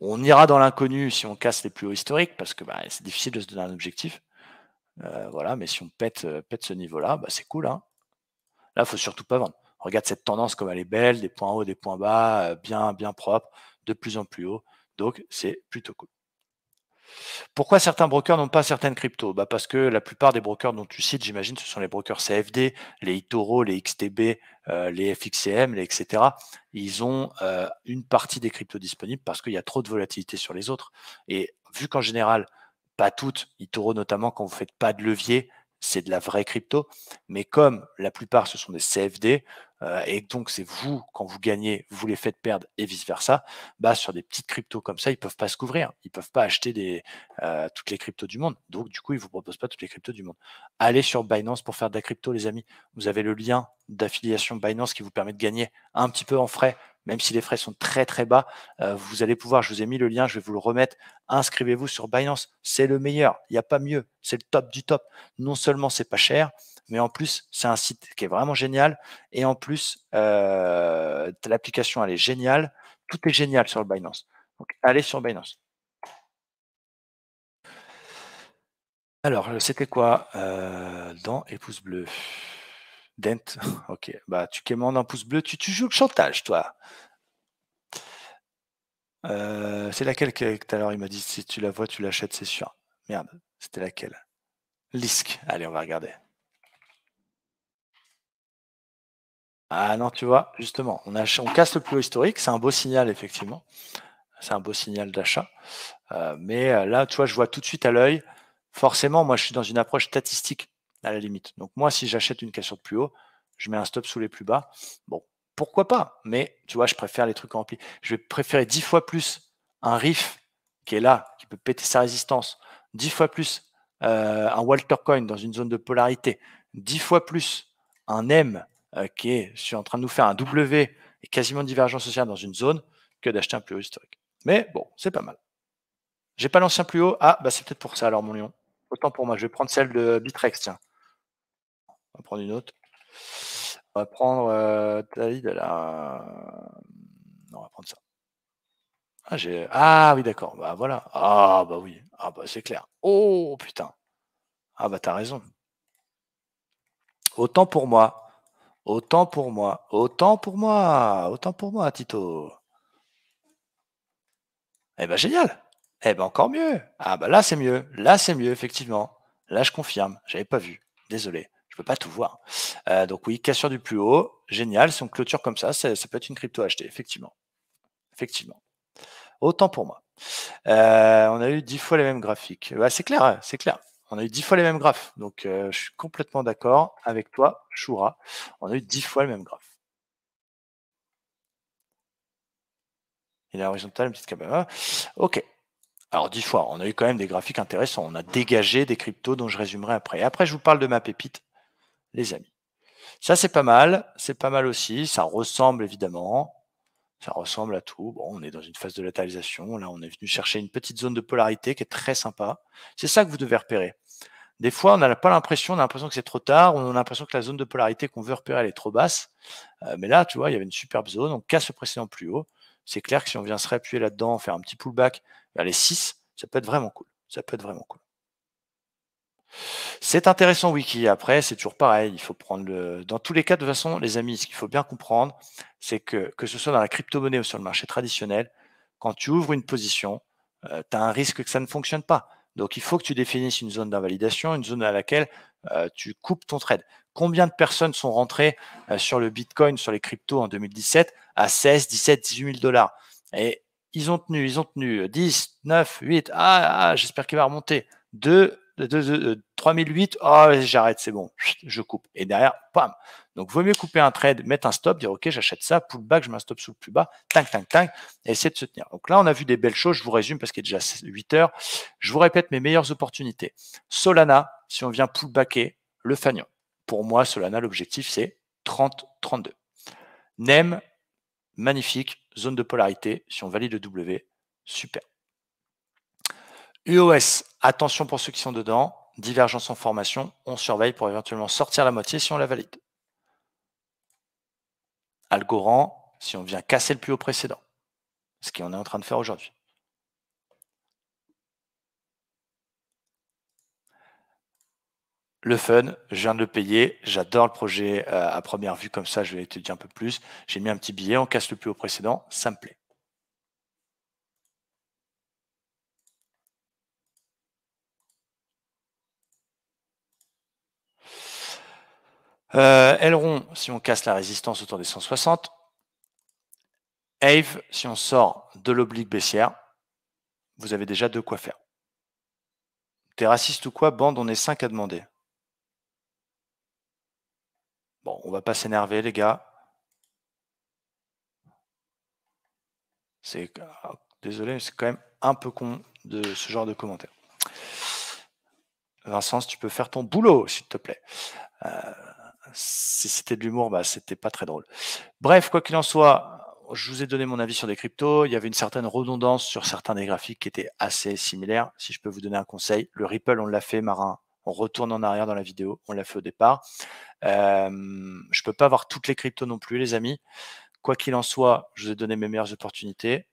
On ira dans l'inconnu si on casse les plus hauts historiques, parce que bah, c'est difficile de se donner un objectif. Euh, voilà, mais si on pète, euh, ce niveau-là, bah, c'est cool. Hein. Là, il faut surtout pas vendre. Regarde cette tendance comme elle est belle, des points hauts, des points bas, euh, bien, bien propre, de plus en plus haut. Donc, c'est plutôt cool. Pourquoi certains brokers n'ont pas certaines cryptos bah, Parce que la plupart des brokers dont tu cites, j'imagine, ce sont les brokers CFD, les Itoro, les XTB, euh, les FXCM, etc. Ils ont euh, une partie des cryptos disponibles parce qu'il y a trop de volatilité sur les autres. Et vu qu'en général, pas toutes, Itoro notamment, quand vous ne faites pas de levier, c'est de la vraie crypto. Mais comme la plupart, ce sont des CFD, euh, et donc c'est vous, quand vous gagnez, vous les faites perdre et vice-versa, bah, sur des petites cryptos comme ça, ils ne peuvent pas se couvrir, ils ne peuvent pas acheter des, euh, toutes les cryptos du monde. Donc du coup, ils ne vous proposent pas toutes les cryptos du monde. Allez sur Binance pour faire de la crypto, les amis. Vous avez le lien d'affiliation Binance qui vous permet de gagner un petit peu en frais même si les frais sont très très bas, euh, vous allez pouvoir, je vous ai mis le lien, je vais vous le remettre, inscrivez-vous sur Binance, c'est le meilleur, il n'y a pas mieux, c'est le top du top. Non seulement c'est pas cher, mais en plus, c'est un site qui est vraiment génial. Et en plus, euh, l'application, elle est géniale. Tout est génial sur le Binance. Donc, allez sur Binance. Alors, euh, c'était quoi euh, et et pouces bleus Dent, ok. Bah, tu commandes un pouce bleu, tu, tu joues le chantage, toi. Euh, c'est laquelle que tout à l'heure il m'a dit si tu la vois, tu l'achètes, c'est sûr. Merde, c'était laquelle Lisk. Allez, on va regarder. Ah non, tu vois, justement, on, on casse le plus haut historique, c'est un beau signal, effectivement. C'est un beau signal d'achat. Euh, mais euh, là, tu vois, je vois tout de suite à l'œil. Forcément, moi, je suis dans une approche statistique, à la limite. Donc, moi, si j'achète une cassure plus haut, je mets un stop sous les plus bas. Bon, pourquoi pas Mais tu vois, je préfère les trucs remplis. Je vais préférer dix fois plus un riff qui est là, qui peut péter sa résistance, dix fois plus euh, un Walter Coin dans une zone de polarité, dix fois plus un M Ok, euh, je suis en train de nous faire un W et quasiment divergence sociale dans une zone, que d'acheter un plus haut historique. Mais bon, c'est pas mal. J'ai pas l'ancien plus haut. Ah, bah c'est peut-être pour ça alors, mon lion. Autant pour moi. Je vais prendre celle de Bitrex, tiens. On va prendre une autre. On va prendre euh, Non, on va prendre ça. Ah, j'ai... ah oui, d'accord. Bah voilà. Ah bah oui. Ah bah c'est clair. Oh putain. Ah bah t'as raison. Autant pour moi. Autant pour moi, autant pour moi, autant pour moi, Tito. Eh ben génial. Eh ben encore mieux. Ah ben là c'est mieux, là c'est mieux effectivement. Là je confirme, j'avais pas vu. Désolé, je peux pas tout voir. Euh, donc oui, cassure du plus haut, génial. Si clôture comme ça, ça, peut être une crypto achetée, effectivement, effectivement. Autant pour moi. Euh, on a eu dix fois les mêmes graphiques. c'est clair, hein, c'est clair on a eu dix fois les mêmes graphes. Donc, euh, je suis complètement d'accord avec toi, Choura. On a eu dix fois le même graphe. Il est horizontal, une petite caméra. Ok. Alors, dix fois, on a eu quand même des graphiques intéressants. On a dégagé des cryptos dont je résumerai après. Et après, je vous parle de ma pépite, les amis. Ça, c'est pas mal. C'est pas mal aussi. Ça ressemble évidemment. Ça ressemble à tout. Bon, on est dans une phase de latéralisation. Là, on est venu chercher une petite zone de polarité qui est très sympa. C'est ça que vous devez repérer. Des fois, on n'a pas l'impression, on a l'impression que c'est trop tard, on a l'impression que la zone de polarité qu'on veut repérer, elle est trop basse. Euh, mais là, tu vois, il y avait une superbe zone, on casse le précédent plus haut. C'est clair que si on vient se réappuyer là-dedans, faire un petit pullback vers les 6, ça peut être vraiment cool. Ça peut être vraiment cool. C'est intéressant Wiki. Après, c'est toujours pareil. Il faut prendre le. Dans tous les cas, de toute façon, les amis, ce qu'il faut bien comprendre, c'est que que ce soit dans la crypto-monnaie ou sur le marché traditionnel, quand tu ouvres une position, euh, tu as un risque que ça ne fonctionne pas. Donc, il faut que tu définisses une zone d'invalidation, une zone à laquelle euh, tu coupes ton trade. Combien de personnes sont rentrées euh, sur le Bitcoin, sur les cryptos en 2017 à 16, 17, 18 000 dollars Et ils ont tenu, ils ont tenu 10, 9, 8, ah, ah j'espère qu'il va remonter. 2, 3008, oh, ah, j'arrête, c'est bon, je coupe. Et derrière, pam. Donc, vaut mieux couper un trade, mettre un stop, dire, OK, j'achète ça, pullback je mets un stop sous le plus bas, tac, tac, tac, et essayer de se tenir. Donc là, on a vu des belles choses. Je vous résume parce qu'il est déjà 8 heures. Je vous répète mes meilleures opportunités. Solana, si on vient pullbacker le Fagnon. Pour moi, Solana, l'objectif, c'est 30, 32. NEM, magnifique, zone de polarité. Si on valide le W, super. UOS, attention pour ceux qui sont dedans. Divergence en formation, on surveille pour éventuellement sortir la moitié si on la valide. Algorand, si on vient casser le plus haut précédent, ce qu'on est en train de faire aujourd'hui. le fun, je viens de le payer, j'adore le projet euh, à première vue, comme ça je vais étudier un peu plus. J'ai mis un petit billet, on casse le plus haut précédent, ça me plaît. Euh, si on casse la résistance autour des 160. Ave, si on sort de l'oblique baissière, vous avez déjà de quoi faire. T'es raciste ou quoi Bande, on est 5 à demander. Bon, on va pas s'énerver, les gars. C'est ah, désolé, mais c'est quand même un peu con de ce genre de commentaire. Vincent, tu peux faire ton boulot, s'il te plaît. Euh, si c'était de l'humour, bah, c'était pas très drôle. Bref, quoi qu'il en soit, je vous ai donné mon avis sur les cryptos. Il y avait une certaine redondance sur certains des graphiques qui étaient assez similaires. Si je peux vous donner un conseil, le Ripple, on l'a fait, Marin. On retourne en arrière dans la vidéo. On l'a fait au départ. Euh, je peux pas avoir toutes les cryptos non plus, les amis. Quoi qu'il en soit, je vous ai donné mes meilleures opportunités.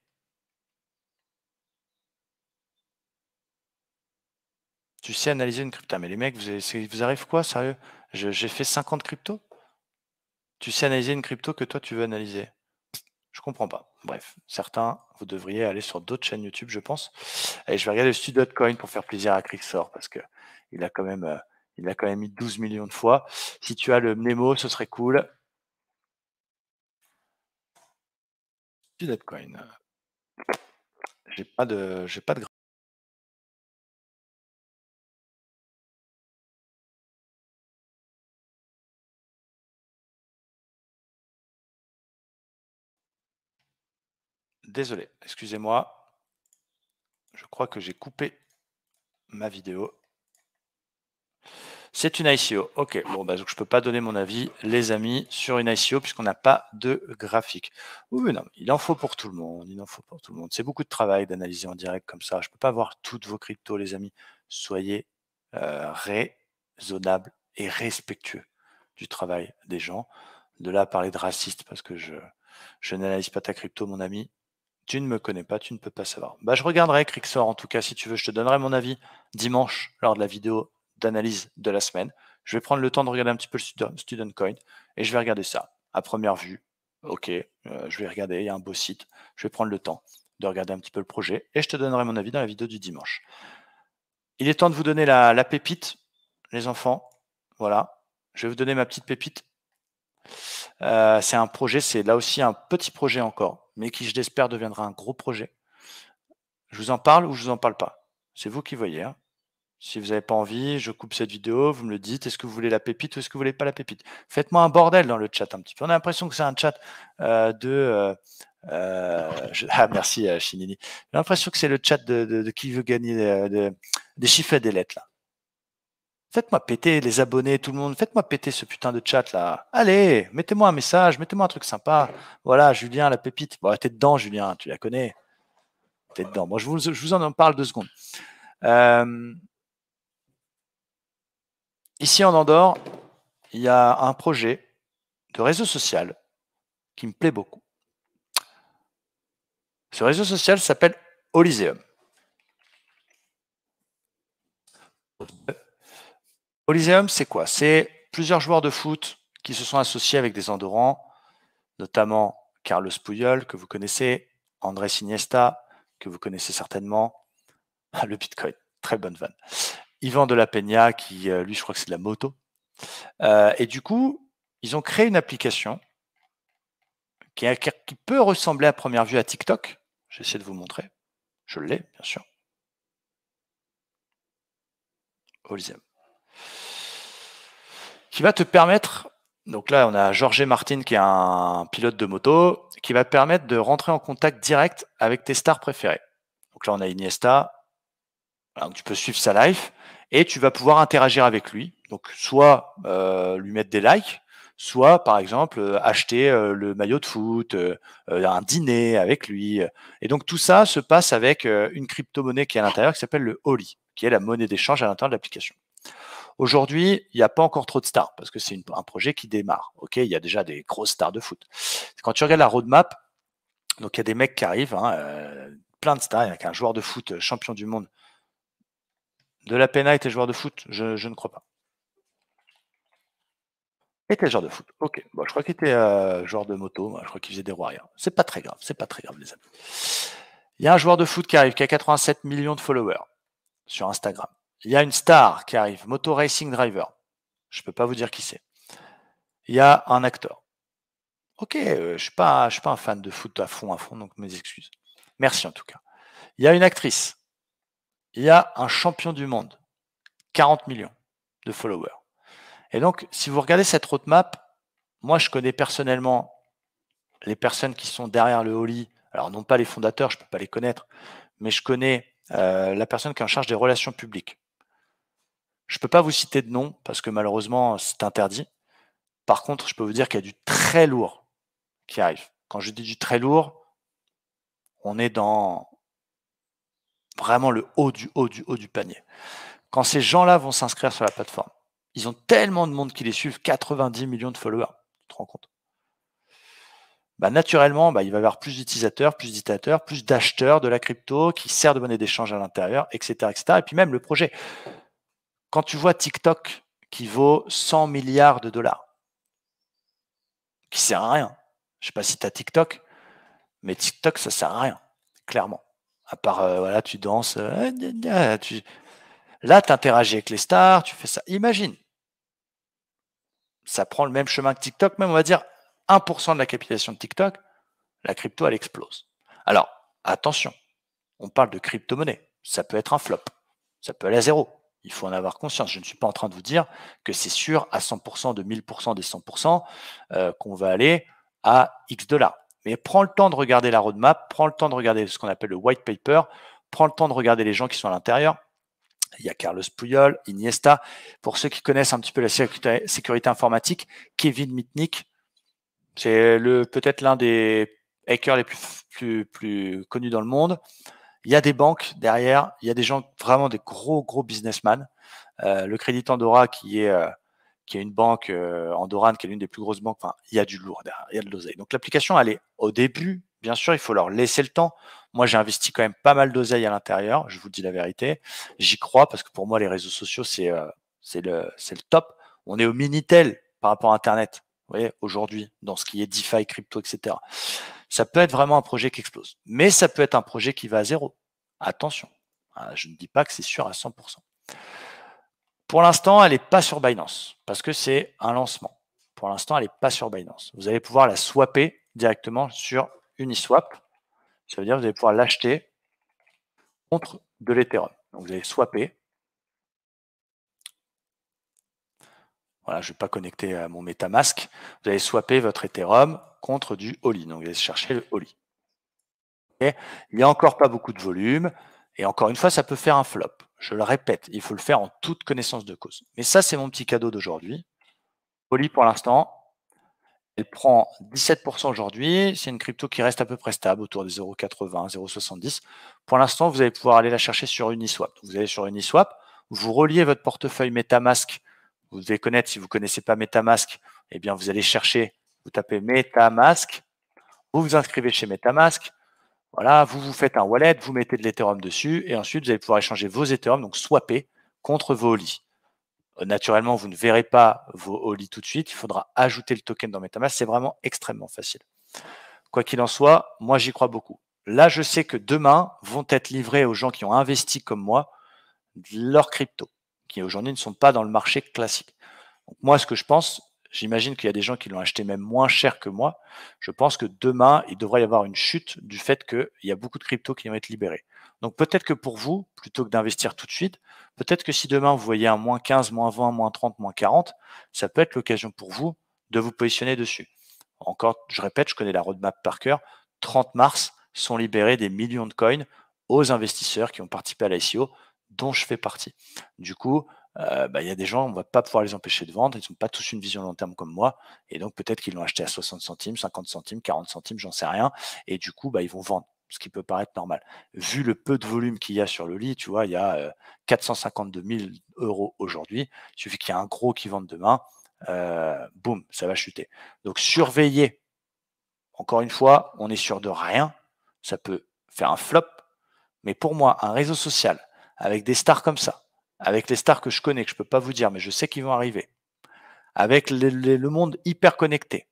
Tu sais analyser une crypto. Ah, mais les mecs, vous, avez, vous arrive quoi, sérieux j'ai fait 50 cryptos. Tu sais analyser une crypto que toi, tu veux analyser. Je comprends pas. Bref, certains, vous devriez aller sur d'autres chaînes YouTube, je pense. Et je vais regarder le studio de Coin pour faire plaisir à Crixor parce que il a quand même, euh, il a quand même mis 12 millions de fois. Si tu as le Mnemo, ce serait cool. Studio Coin. J'ai pas de, j'ai pas de Désolé, excusez-moi. Je crois que j'ai coupé ma vidéo. C'est une ICO. Ok, bon, bah, donc je ne peux pas donner mon avis, les amis, sur une ICO puisqu'on n'a pas de graphique. Oui, non, il en faut pour tout le monde. Il en faut pour tout le monde. C'est beaucoup de travail d'analyser en direct comme ça. Je ne peux pas voir toutes vos cryptos, les amis. Soyez euh, raisonnables et respectueux du travail des gens. De là à parler de raciste parce que je n'analyse pas ta crypto, mon ami. Tu ne me connais pas, tu ne peux pas savoir. Bah, je regarderai Crixor en tout cas, si tu veux, je te donnerai mon avis dimanche lors de la vidéo d'analyse de la semaine. Je vais prendre le temps de regarder un petit peu le student coin et je vais regarder ça à première vue. Ok, euh, je vais regarder, il y a un beau site. Je vais prendre le temps de regarder un petit peu le projet et je te donnerai mon avis dans la vidéo du dimanche. Il est temps de vous donner la, pépite, les enfants. Voilà, je vais vous donner ma petite pépite. Euh, c'est un projet, c'est là aussi un petit projet encore mais qui, je l'espère, deviendra un gros projet. Je vous en parle ou je ne vous en parle pas C'est vous qui voyez. Hein. Si vous n'avez pas envie, je coupe cette vidéo, vous me le dites, est-ce que vous voulez la pépite ou est-ce que vous voulez pas la pépite Faites-moi un bordel dans le chat un petit peu. On a l'impression que c'est un chat euh, de... Euh, euh, ah, merci Chinini. J'ai l'impression que c'est le chat de, qui veut gagner des chiffres et des lettres. Là. Faites-moi péter les abonnés, tout le monde. Faites-moi péter ce putain de chat là. Allez, mettez-moi un message, mettez-moi un truc sympa. Voilà, Julien, la pépite. Bon, t'es dedans, Julien, tu la connais. T'es dedans. Moi, je vous, en parle deux secondes. Euh, ici en Andorre, il y a un projet de réseau social qui me plaît beaucoup. Ce réseau social s'appelle Olyséum. Coliseum, c'est quoi C'est plusieurs joueurs de foot qui se sont associés avec des endorants, notamment Carlos Puyol, que vous connaissez, André Iniesta, que vous connaissez certainement, ah, le Bitcoin, très bonne vanne. Yvan de la Peña, qui euh, lui, je crois que c'est de la moto. Euh, et du coup, ils ont créé une application qui, peut ressembler à première vue à TikTok. J'essaie de vous montrer. Je l'ai, bien sûr. Olysium qui va te permettre, donc là on a Georges Martin qui est un pilote de moto, qui va te permettre de rentrer en contact direct avec tes stars préférées. Donc là on a Iniesta, tu peux suivre sa life et tu vas pouvoir interagir avec lui. Donc soit euh, lui mettre des likes, soit par exemple euh, acheter euh, le maillot de foot, un dîner avec lui. Et donc tout ça se passe avec une crypto-monnaie qui est à l'intérieur qui s'appelle le Oli, qui est la monnaie d'échange à l'intérieur de l'application. Aujourd'hui, il n'y a pas encore trop de stars parce que c'est un projet qui démarre. Ok, il y a déjà des grosses stars de foot. Quand tu regardes la roadmap, donc il y a des mecs qui arrivent, hein, euh, plein de stars. a un joueur de foot euh, champion du monde. De la Pena était joueur de foot je, ne crois pas. Était joueur de foot. Ok. je crois qu'il était euh, joueur de moto. je crois qu'il faisait des warriors. C'est pas très grave. C'est pas très grave, les amis. Il y a un joueur de foot qui arrive, qui a 87 millions de followers sur Instagram. Il y a une star qui arrive, Moto Racing Driver. Je ne peux pas vous dire qui c'est. Il y a un acteur. Ok, euh, je ne suis, pas, je suis pas un fan de foot à fond, à fond, donc mes excuses. Merci en tout cas. Il y a une actrice. Il y a un champion du monde. 40 millions de followers. Et donc, si vous regardez cette roadmap, moi, je connais personnellement les personnes qui sont derrière le Holly. Alors, non pas les fondateurs, je ne peux pas les connaître, mais je connais euh, la personne qui est en charge des relations publiques. Je ne peux pas vous citer de nom parce que malheureusement, c'est interdit. Par contre, je peux vous dire qu'il y a du très lourd qui arrive. Quand je dis du très lourd, on est dans vraiment le haut du haut du haut du panier. Quand ces gens-là vont s'inscrire sur la plateforme, ils ont tellement de monde qui les suivent, 90 millions de followers, tu te rends compte. Bah, naturellement, bah, il va y avoir plus d'utilisateurs, plus d'utilisateurs, plus d'acheteurs de la crypto qui sert de monnaie d'échange à l'intérieur, etc., etc. Et puis même le projet. Quand tu vois TikTok qui vaut 100 milliards de dollars, qui sert à rien. Je sais pas si tu as TikTok, mais TikTok, ça sert à rien, clairement. À part, euh, voilà, tu danses. Euh, là, tu interagis avec les stars, tu fais ça. Imagine. Ça prend le même chemin que TikTok, même on va dire 1% de la capitalisation de TikTok, la crypto, elle explose. Alors, attention, on parle de crypto-monnaie. Ça peut être un flop. Ça peut aller à zéro. Il faut en avoir conscience. Je ne suis pas en train de vous dire que c'est sûr à 100% de 1000% des 100% euh, qu'on va aller à X dollars. Mais prends le temps de regarder la roadmap, prends le temps de regarder ce qu'on appelle le white paper, prends le temps de regarder les gens qui sont à l'intérieur. Il y a Carlos Puyol, Iniesta. Pour ceux qui connaissent un petit peu la sécurité, informatique, Kevin Mitnick, c'est peut-être l'un des hackers les plus connus dans le monde. Il y a des banques derrière, il y a des gens vraiment des gros gros businessmen. Euh, le Crédit Andorra qui est euh, qui est une banque euh, andorane, qui est l'une des plus grosses banques. il y a du lourd derrière, il y a de l'oseille. Donc l'application, elle est au début, bien sûr, il faut leur laisser le temps. Moi, j'ai investi quand même pas mal d'oseille à l'intérieur, je vous dis la vérité. J'y crois parce que pour moi, les réseaux sociaux, c'est le, le top. On est au Minitel par rapport à Internet, vous voyez, aujourd'hui, dans ce qui est DeFi, crypto, etc ça peut être vraiment un projet qui explose. Mais ça peut être un projet qui va à zéro. Attention, hein, je ne dis pas que c'est sûr à 100%. Pour l'instant, elle n'est pas sur Binance parce que c'est un lancement. Pour l'instant, elle n'est pas sur Binance. Vous allez pouvoir la swapper directement sur Uniswap. Ça veut dire que vous allez pouvoir l'acheter contre de l'Ethereum. Donc vous allez swapper Voilà, je ne vais pas connecter à mon MetaMask. Vous allez swapper votre Ethereum contre du Oli. Donc, vous allez chercher le Oli. il n'y a encore pas beaucoup de volume. Et encore une fois, ça peut faire un flop. Je le répète, il faut le faire en toute connaissance de cause. Mais ça, c'est mon petit cadeau d'aujourd'hui. Oli, pour l'instant, elle prend 17% aujourd'hui. C'est une crypto qui reste à peu près stable, autour des 0,80, 0,70. Pour l'instant, vous allez pouvoir aller la chercher sur Uniswap. vous allez sur Uniswap, vous reliez votre portefeuille MetaMask vous devez connaître, si vous ne connaissez pas MetaMask, eh bien, vous allez chercher, vous tapez MetaMask, vous vous inscrivez chez MetaMask, voilà, vous vous faites un wallet, vous mettez de l'Ethereum dessus, et ensuite, vous allez pouvoir échanger vos Ethereum, donc swapper, contre vos Oli. Euh, naturellement, vous ne verrez pas vos Oli tout de suite, il faudra ajouter le token dans MetaMask, c'est vraiment extrêmement facile. Quoi qu'il en soit, moi, j'y crois beaucoup. Là, je sais que demain vont être livrés aux gens qui ont investi comme moi leur crypto aujourd'hui ne sont pas dans le marché classique. moi, ce que je pense, j'imagine qu'il y a des gens qui l'ont acheté même moins cher que moi. Je pense que demain, il devrait y avoir une chute du fait qu'il y a beaucoup de cryptos qui vont être libérés. Donc peut-être que pour vous, plutôt que d'investir tout de suite, peut-être que si demain vous voyez un moins 15, moins 20, moins 30, moins 40, ça peut être l'occasion pour vous de vous positionner dessus. Encore, je répète, je connais la roadmap par cœur. 30 mars sont libérés des millions de coins aux investisseurs qui ont participé à l'ICO dont je fais partie. Du coup, euh, bah, il y a des gens, on ne va pas pouvoir les empêcher de vendre, ils sont pas tous une vision long terme comme moi, et donc peut-être qu'ils l'ont acheté à 60 centimes, 50 centimes, 40 centimes, j'en sais rien, et du coup, bah, ils vont vendre, ce qui peut paraître normal. Vu le peu de volume qu'il y a sur le lit, tu vois, il y a 452 euh, 000 euros aujourd'hui, il suffit qu'il y ait un gros qui vende demain, euh, boum, ça va chuter. Donc surveiller, encore une fois, on n'est sûr de rien, ça peut faire un flop, mais pour moi, un réseau social, avec des stars comme ça, avec les stars que je connais, que je ne peux pas vous dire, mais je sais qu'ils vont arriver, avec le monde hyper connecté,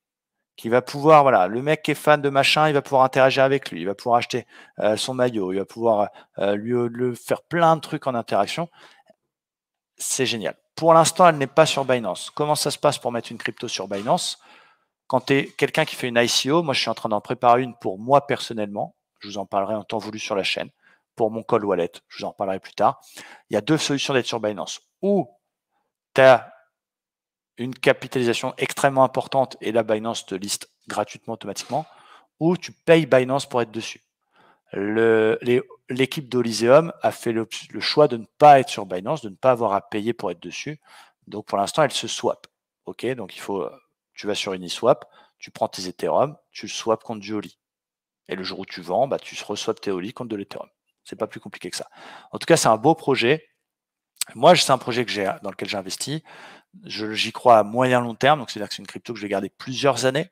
qui va pouvoir, voilà, le mec qui est fan de machin, il va pouvoir interagir avec lui, il va pouvoir acheter euh, son maillot, il va pouvoir euh, lui, euh, lui, faire plein de trucs en interaction. C'est génial. Pour l'instant, elle n'est pas sur Binance. Comment ça se passe pour mettre une crypto sur Binance Quand tu es quelqu'un qui fait une ICO, moi je suis en train d'en préparer une pour moi personnellement, je vous en parlerai en temps voulu sur la chaîne pour mon call wallet. Je vous en reparlerai plus tard. Il y a deux solutions d'être sur Binance. Ou tu as une capitalisation extrêmement importante et la Binance te liste gratuitement automatiquement, ou tu payes Binance pour être dessus. L'équipe d'Olyseum a fait le, choix de ne pas être sur Binance, de ne pas avoir à payer pour être dessus. Donc pour l'instant, elle se swap. Ok, donc il faut, tu vas sur Uniswap, tu prends tes Ethereum, tu le swaps contre du Oli. Et le jour où tu vends, bah, tu reçois tes Oli contre de l'Ethereum. C'est pas plus compliqué que ça. En tout cas, c'est un beau projet. Moi, c'est un projet que j'ai, dans lequel j'investis. J'y crois à moyen long terme, donc c'est-à-dire que c'est une crypto que je vais garder plusieurs années.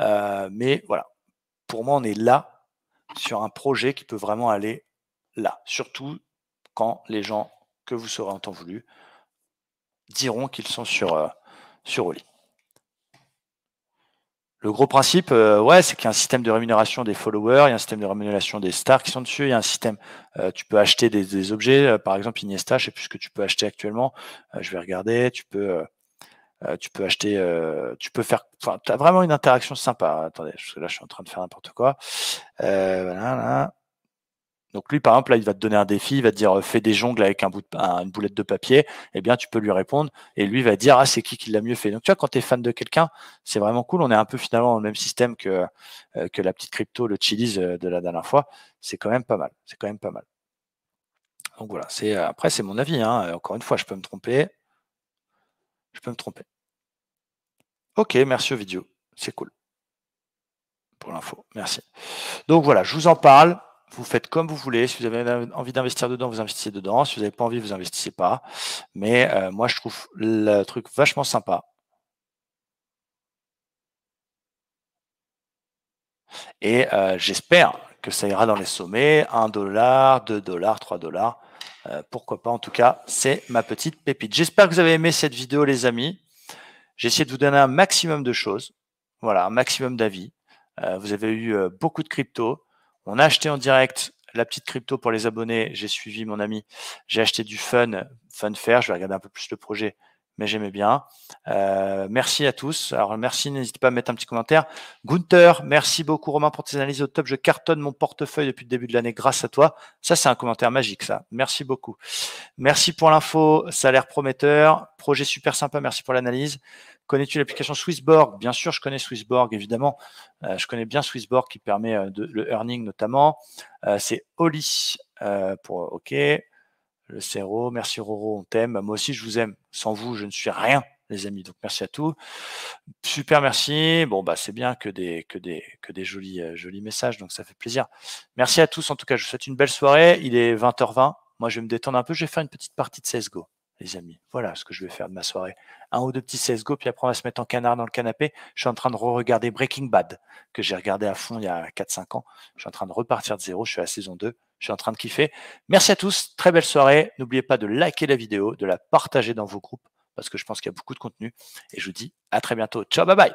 Euh, mais voilà, pour moi, on est là sur un projet qui peut vraiment aller là. Surtout quand les gens que vous serez en temps voulu diront qu'ils sont sur, euh, sur Oli le gros principe, euh, ouais, c'est qu'il y a un système de rémunération des followers, il y a un système de rémunération des stars qui sont dessus, il y a un système, euh, tu peux acheter des, objets, euh, par exemple Iniesta, je sais plus ce que tu peux acheter actuellement, je vais regarder, tu peux, tu peux acheter, tu peux faire, enfin, tu as vraiment une interaction sympa. Attendez, parce que là je suis en train de faire n'importe quoi. voilà, là. Donc lui, par exemple, là, il va te donner un défi, il va te dire euh, fais des jongles avec un bout une boulette de papier, eh bien tu peux lui répondre, et lui va dire ah c'est qui qui l'a mieux fait. Donc tu vois, quand tu es fan de quelqu'un, c'est vraiment cool. On est un peu finalement dans le même système que, euh, que la petite crypto, le Chili's euh, de la dernière fois. C'est quand même pas mal. C'est quand même pas mal. Donc voilà, c'est après c'est mon avis. Hein. Encore une fois, je peux me tromper. Je peux me tromper. Ok, merci aux vidéos. C'est cool. Pour l'info. Merci. Donc voilà, je vous en parle. Vous faites comme vous voulez. Si vous avez envie d'investir dedans, vous investissez dedans. Si vous n'avez pas envie, vous investissez pas. Mais euh, moi, je trouve le truc vachement sympa. Et euh, j'espère que ça ira dans les sommets. 1 dollar, 2 dollars, 3 dollars. Euh, pourquoi pas En tout cas, c'est ma petite pépite. J'espère que vous avez aimé cette vidéo, les amis. J'ai essayé de vous donner un maximum de choses. Voilà, un maximum d'avis. vous avez eu beaucoup de crypto. On a acheté en direct la petite crypto pour les abonnés. J'ai suivi mon ami. J'ai acheté du fun, fun faire. Je vais regarder un peu plus le projet, mais j'aimais bien. Euh, merci à tous. Alors merci, n'hésitez pas à mettre un petit commentaire. Gunther, merci beaucoup Romain pour tes analyses au top. Je cartonne mon portefeuille depuis le début de l'année grâce à toi. Ça, c'est un commentaire magique, ça. Merci beaucoup. Merci pour l'info. Ça a l'air prometteur. Projet super sympa. Merci pour l'analyse. Connais-tu l'application Swissborg Bien sûr, je connais Swissborg, évidemment. Euh, je connais bien Swissborg qui permet euh, de, le earning notamment. Euh, c'est Oli pour OK. Le CRO, merci Roro, on t'aime. Moi aussi, je vous aime. Sans vous, je ne suis rien, les amis. Donc, merci à tous. Super, merci. Bon, bah, c'est bien que des, que des, que des jolis, jolis messages. Donc, ça fait plaisir. Merci à tous. En tout cas, je vous souhaite une belle soirée. Il est 20h20. Moi, je vais me détendre un peu. Je vais faire une petite partie de CSGO les amis. Voilà ce que je vais faire de ma soirée. Un ou deux petits CSGO, puis après on va se mettre en canard dans le canapé. Je suis en train de re-regarder Breaking Bad, que j'ai regardé à fond il y a 4-5 ans. Je suis en train de repartir de zéro, je suis à la saison 2, je suis en train de kiffer. Merci à tous, très belle soirée. N'oubliez pas de liker la vidéo, de la partager dans vos groupes, parce que je pense qu'il y a beaucoup de contenu. Et je vous dis à très bientôt. Ciao, bye bye